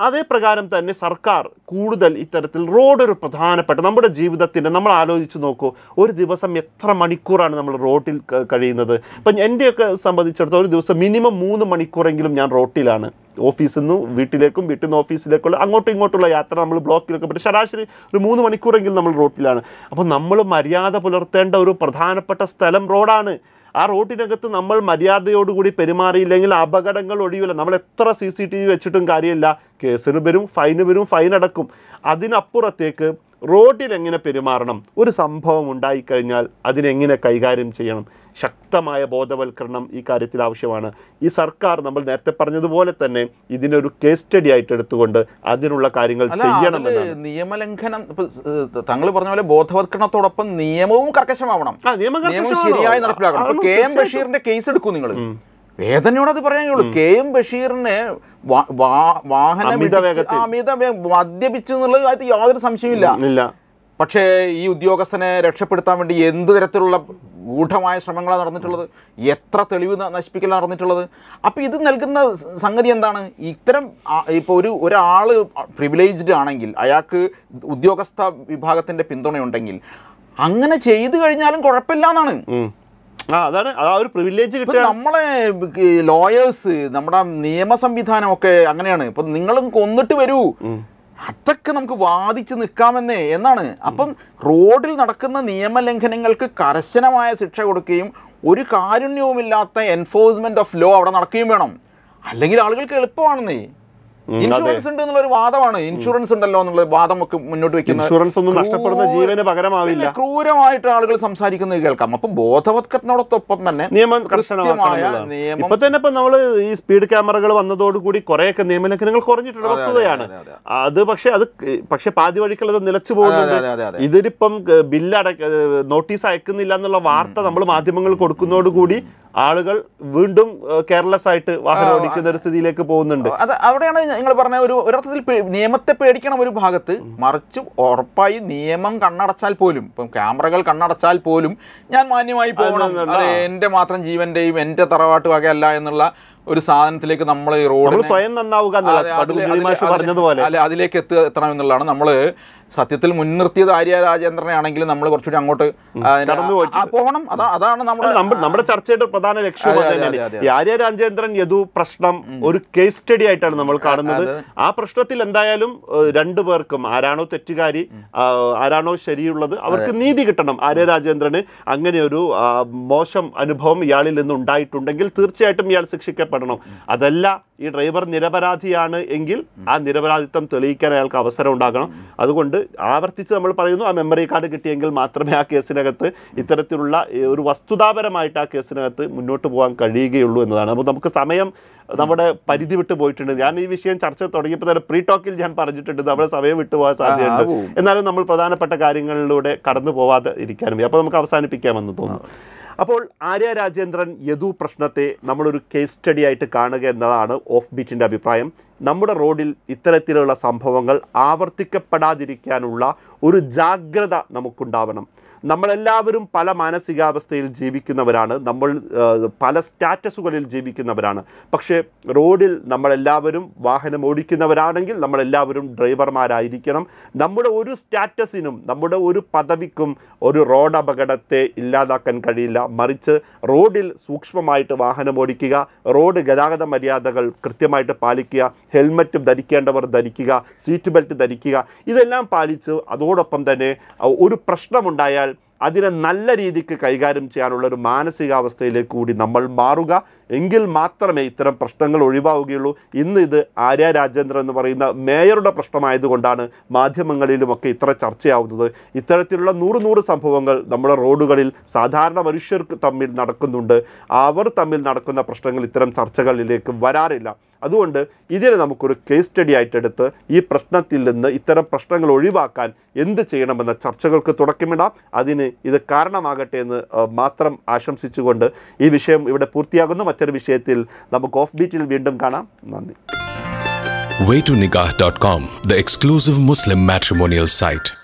അതേപ്രകാരം തന്നെ സർക്കാർ കൂടുതൽ ഇത്തരത്തിൽ റോഡ് ഒരു പ്രധാനപ്പെട്ട നമ്മുടെ ജീവിതത്തിൻ്റെ നമ്മൾ ആലോചിച്ച് നോക്കൂ ഒരു ദിവസം എത്ര മണിക്കൂറാണ് നമ്മൾ റോട്ടിൽ കഴിയുന്നത് ഇപ്പം എൻ്റെയൊക്കെ സംബന്ധിച്ചിടത്തോളം ഒരു ദിവസം മിനിമം മൂന്ന് മണിക്കൂറെങ്കിലും ഞാൻ റോട്ടിലാണ് ഓഫീസിൽ നിന്ന് വീട്ടിലേക്കും വീട്ടിൽ നിന്ന് ഓഫീസിലേക്കുള്ള അങ്ങോട്ടും ഇങ്ങോട്ടുള്ള യാത്ര നമ്മൾ ബ്ലോക്കിലൊക്കെ പറ്റും ശരാശരി ഒരു മൂന്ന് മണിക്കൂറെങ്കിലും നമ്മൾ റോട്ടിലാണ് അപ്പോൾ നമ്മൾ മര്യാദ പുലർത്തേണ്ട ഒരു പ്രധാനപ്പെട്ട സ്ഥലം റോഡാണ് ആ റോട്ടിനകത്ത് നമ്മൾ മര്യാദയോടുകൂടി പെരുമാറിയില്ലെങ്കിൽ അപകടങ്ങൾ ഒഴിയില്ല നമ്മൾ എത്ര സി സി ടി വി വെച്ചിട്ടും കാര്യമില്ല കേസിന് വരും ഫൈന് വരും ഫൈൻ അടക്കും അതിനപ്പുറത്തേക്ക് റോഡിൽ എങ്ങനെ പെരുമാറണം ഒരു സംഭവം ഉണ്ടായിക്കഴിഞ്ഞാൽ അതിനെങ്ങനെ കൈകാര്യം ചെയ്യണം ശക്തമായ ബോധവൽക്കരണം ഈ കാര്യത്തിൽ ആവശ്യമാണ് ഈ സർക്കാർ നമ്മൾ നേരത്തെ പറഞ്ഞതുപോലെ തന്നെ ഇതിനൊരു കേസ് സ്റ്റഡി ആയിട്ട് എടുത്തുകൊണ്ട് അതിനുള്ള കാര്യങ്ങൾ ചെയ്യണം നിയമലംഘനം താങ്കൾ പറഞ്ഞ പോലെ ബോധവൽക്കരണത്തോടൊപ്പം നിയമവും കർക്കശമാവണം ശരിയായി നടപ്പിലാക്കണം കെ എം ബഷീറിന്റെ കേസ് എടുക്കൂ നിങ്ങൾ വേദനയോടത് പറയാനുള്ളൂ കെ എം ബഷീറിനെ അമിത മദ്യപിച്ചു എന്നുള്ളത് അതിന് യാതൊരു സംശയമില്ല പക്ഷേ ഈ ഉദ്യോഗസ്ഥനെ രക്ഷപ്പെടുത്താൻ വേണ്ടി എന്ത് തരത്തിലുള്ള ഗൂഢമായ ശ്രമങ്ങളാണ് നടന്നിട്ടുള്ളത് എത്ര തെളിവ് നശിപ്പിക്കൽ നടന്നിട്ടുള്ളത് അപ്പോൾ ഇത് നൽകുന്ന സംഗതി എന്താണ് ഇത്തരം ഇപ്പോൾ ഒരു ഒരാൾ പ്രിവിലേജ്ഡ് ആണെങ്കിൽ അയാൾക്ക് ഉദ്യോഗസ്ഥ വിഭാഗത്തിൻ്റെ പിന്തുണയുണ്ടെങ്കിൽ അങ്ങനെ ചെയ്തു കഴിഞ്ഞാലും കുഴപ്പമില്ല എന്നാണ് അതാണ് ആ ഒരു പ്രിവിലേജ് കിട്ടുക നമ്മളെ ലോയേഴ്സ് നമ്മുടെ നിയമ സംവിധാനം ഒക്കെ അങ്ങനെയാണ് ഇപ്പൊ നിങ്ങളും കൊന്നിട്ട് വരൂ അതൊക്കെ നമുക്ക് വാദിച്ച് നിൽക്കാമെന്നേ എന്നാണ് അപ്പം റോഡിൽ നടക്കുന്ന നിയമലംഘനങ്ങൾക്ക് കർശനമായ ശിക്ഷ കൊടുക്കുകയും ഒരു കാരുണ്യവുമില്ലാത്ത എൻഫോഴ്സ്മെന്റ് ഓഫ് ലോ അവിടെ നടക്കുകയും വേണം അല്ലെങ്കിൽ ആളുകൾക്ക് എളുപ്പമാണെന്നേ ഇൻഷുറൻസ് ഉണ്ട് എന്നുള്ള ഒരു വാദമാണ് ഇൻഷുറൻസ് ഉണ്ടല്ലോ എന്നുള്ള വാദം ഒക്കെ മുന്നോട്ട് വെക്കുന്ന ഇൻഷുറൻസ് ഒന്നും നഷ്ടപ്പെടുന്ന ജീവന് പകരമാവില്ല ക്രൂരമായിട്ട് ആളുകൾ സംസാരിക്കുന്നത് കേൾക്കാം അപ്പൊ ബോധവത്കരണത്തോടൊപ്പം തന്നെ നിയമം കർശനമായ നിയമം ഇപ്പൊ തന്നെ ഇപ്പൊ നമ്മൾ ഈ സ്പീഡ് ക്യാമറകൾ വന്നതോടുകൂടി കുറെയൊക്കെ നിയമലംഘനങ്ങൾ കുറഞ്ഞിട്ടുള്ള വസ്തുതയാണ് അത് പക്ഷെ അത് പക്ഷെ പാതി വഴിക്കുള്ളത് നിലച്ചു പോകുന്നുണ്ട് ഇതിനിപ്പം ബില്ല് അടക്ക നോട്ടീസ് അയക്കുന്നില്ല എന്നുള്ള വാർത്ത നമ്മൾ മാധ്യമങ്ങൾ കൊടുക്കുന്നതോടുകൂടി ആളുകൾ വീണ്ടും കെയർലെസ് ആയിട്ട് വാഹനം ഓടിക്കുന്ന ഒരു സ്ഥിതിയിലേക്ക് പോകുന്നുണ്ട് അത് അവിടെയാണ് നിങ്ങൾ പറഞ്ഞ ഒരു ഒരർത്ഥത്തിൽ നിയമത്തെ പേടിക്കണം ഒരു ഭാഗത്ത് മറിച്ച് ഉറപ്പായി നിയമം കണ്ണടച്ചാൽ പോലും ഇപ്പം ക്യാമറകൾ കണ്ണടച്ചാൽ പോലും ഞാൻ മാന്യമായി പോകണം എൻ്റെ മാത്രം ജീവന്റെയും എൻ്റെ തറവാട്ട് വകയല്ല എന്നുള്ള ഒരു സാധനത്തിലേക്ക് നമ്മൾ ഈ റോഡ് സ്വയം നന്നാവുക അതിലേക്ക് എത്തുക എത്തണം എന്നുള്ളതാണ് നമ്മൾ സത്യത്തിൽ മുൻനിർത്തിയത് ആര്യ രാജേന്ദ്രനെ ആണെങ്കിലും നമ്മൾ കുറച്ചുകൂടി അങ്ങോട്ട് പോകണം അതാണ് നമ്മുടെ നമ്മുടെ ചർച്ചയുടെ പ്രധാന ലക്ഷ്യം ആര്യ രാജേന്ദ്രൻ യദു പ്രശ്നം ഒരു കേസ് സ്റ്റഡി ആയിട്ടാണ് നമ്മൾ കാണുന്നത് ആ പ്രശ്നത്തിൽ എന്തായാലും രണ്ടു പേർക്കും ആരാണോ തെറ്റുകാരി ആരാണോ ശരിയുള്ളത് അവർക്ക് നീതി കിട്ടണം ആര്യ രാജേന്ദ്രന് അങ്ങനെ ഒരു മോശം അനുഭവം ഇയാളിൽ നിന്ന് ഉണ്ടായിട്ടുണ്ടെങ്കിൽ തീർച്ചയായിട്ടും ഇയാൾ ശിക്ഷിക്കപ്പെടണം അതല്ല ഈ ഡ്രൈവർ നിരപരാധിയാണ് എങ്കിൽ ആ നിരപരാധിത്വം തെളിയിക്കാൻ അയാൾക്ക് അവസരം ഉണ്ടാകണം അതുകൊണ്ട് ആവർത്തിച്ച് നമ്മൾ പറയുന്നു ആ മെമ്മറി കാർഡ് കിട്ടിയെങ്കിൽ മാത്രമേ ആ കേസിനകത്ത് ഇത്തരത്തിലുള്ള ഒരു വസ്തുതാപരമായിട്ട് ആ കേസിനകത്ത് മുന്നോട്ട് പോകാൻ കഴിയുകയുള്ളൂ എന്നതാണ് അപ്പോൾ നമുക്ക് സമയം നമ്മുടെ പരിധി വിട്ടു പോയിട്ടുണ്ട് ഞാൻ ഈ വിഷയം ചർച്ച തുടങ്ങിയപ്പോൾ തന്നെ പ്രീ ടോക്കിൽ ഞാൻ പറഞ്ഞിട്ടുണ്ട് നമ്മുടെ സമയം വിട്ടുപോകാൻ സാധ്യതയുണ്ട് എന്നാലും നമ്മൾ പ്രധാനപ്പെട്ട കാര്യങ്ങളിലൂടെ കടന്നു പോവാതെ ഇരിക്കാനും അപ്പോൾ നമുക്ക് അവസാനിപ്പിക്കാമെന്ന് തോന്നുന്നു അപ്പോൾ ആര്യ രാജേന്ദ്രൻ യദു പ്രശ്നത്തെ നമ്മളൊരു കേസ് സ്റ്റഡി ആയിട്ട് കാണുക എന്നതാണ് ഓഫ് ബീറ്റിൻ്റെ അഭിപ്രായം നമ്മുടെ റോഡിൽ ഇത്തരത്തിലുള്ള സംഭവങ്ങൾ ആവർത്തിക്കപ്പെടാതിരിക്കാനുള്ള ഒരു ജാഗ്രത നമുക്കുണ്ടാവണം നമ്മളെല്ലാവരും പല മാനസികാവസ്ഥയിൽ ജീവിക്കുന്നവരാണ് നമ്മൾ പല സ്റ്റാറ്റസുകളിൽ ജീവിക്കുന്നവരാണ് പക്ഷേ റോഡിൽ നമ്മളെല്ലാവരും വാഹനം ഓടിക്കുന്നവരാണെങ്കിൽ നമ്മളെല്ലാവരും ഡ്രൈവർമാരായിരിക്കണം നമ്മുടെ ഒരു സ്റ്റാറ്റസിനും നമ്മുടെ ഒരു പദവിക്കും ഒരു റോഡ് അപകടത്തെ ഇല്ലാതാക്കാൻ കഴിയില്ല മറിച്ച് റോഡിൽ സൂക്ഷ്മമായിട്ട് വാഹനം ഓടിക്കുക റോഡ് ഗതാഗത മര്യാദകൾ കൃത്യമായിട്ട് പാലിക്കുക ഹെൽമറ്റ് ധരിക്കേണ്ടവർ ധരിക്കുക സീറ്റ് ബെൽറ്റ് ധരിക്കുക ഇതെല്ലാം പാലിച്ച് അതോടൊപ്പം തന്നെ ഒരു പ്രശ്നമുണ്ടായാൽ അതിനെ നല്ല രീതിക്ക് കൈകാര്യം ചെയ്യാനുള്ള ഒരു മാനസികാവസ്ഥയിലേക്ക് കൂടി നമ്മൾ മാറുക എങ്കിൽ മാത്രമേ ഇത്തരം പ്രശ്നങ്ങൾ ഒഴിവാവുകയുള്ളൂ ഇന്ന് ഇത് ആര്യ രാജേന്ദ്രൻ എന്ന് പറയുന്ന മേയറുടെ പ്രശ്നമായതുകൊണ്ടാണ് മാധ്യമങ്ങളിലുമൊക്കെ ഇത്ര ചർച്ചയാവുന്നത് ഇത്തരത്തിലുള്ള നൂറ് നൂറ് സംഭവങ്ങൾ നമ്മുടെ റോഡുകളിൽ സാധാരണ മനുഷ്യർക്ക് തമ്മിൽ നടക്കുന്നുണ്ട് അവർ തമ്മിൽ നടക്കുന്ന പ്രശ്നങ്ങൾ ഇത്തരം ചർച്ചകളിലേക്ക് വരാറില്ല അതുകൊണ്ട് ഇതിനെ നമുക്കൊരു കേസ് സ്റ്റഡി ആയിട്ടെടുത്ത് ഈ പ്രശ്നത്തിൽ നിന്ന് ഇത്തരം പ്രശ്നങ്ങൾ ഒഴിവാക്കാൻ എന്ത് ചെയ്യണമെന്ന ചർച്ചകൾക്ക് തുടക്കമിടാം അതിന് ഇത് കാരണമാകട്ടെ എന്ന് മാത്രം ആശംസിച്ചുകൊണ്ട് ഈ വിഷയം ഇവിടെ പൂർത്തിയാകുന്നു മറ്റൊരു വിഷയത്തിൽ നമുക്ക് ഓഫ് ബീറ്റിൽ വീണ്ടും കാണാം നന്ദി waytonikah.com, the exclusive Muslim matrimonial site.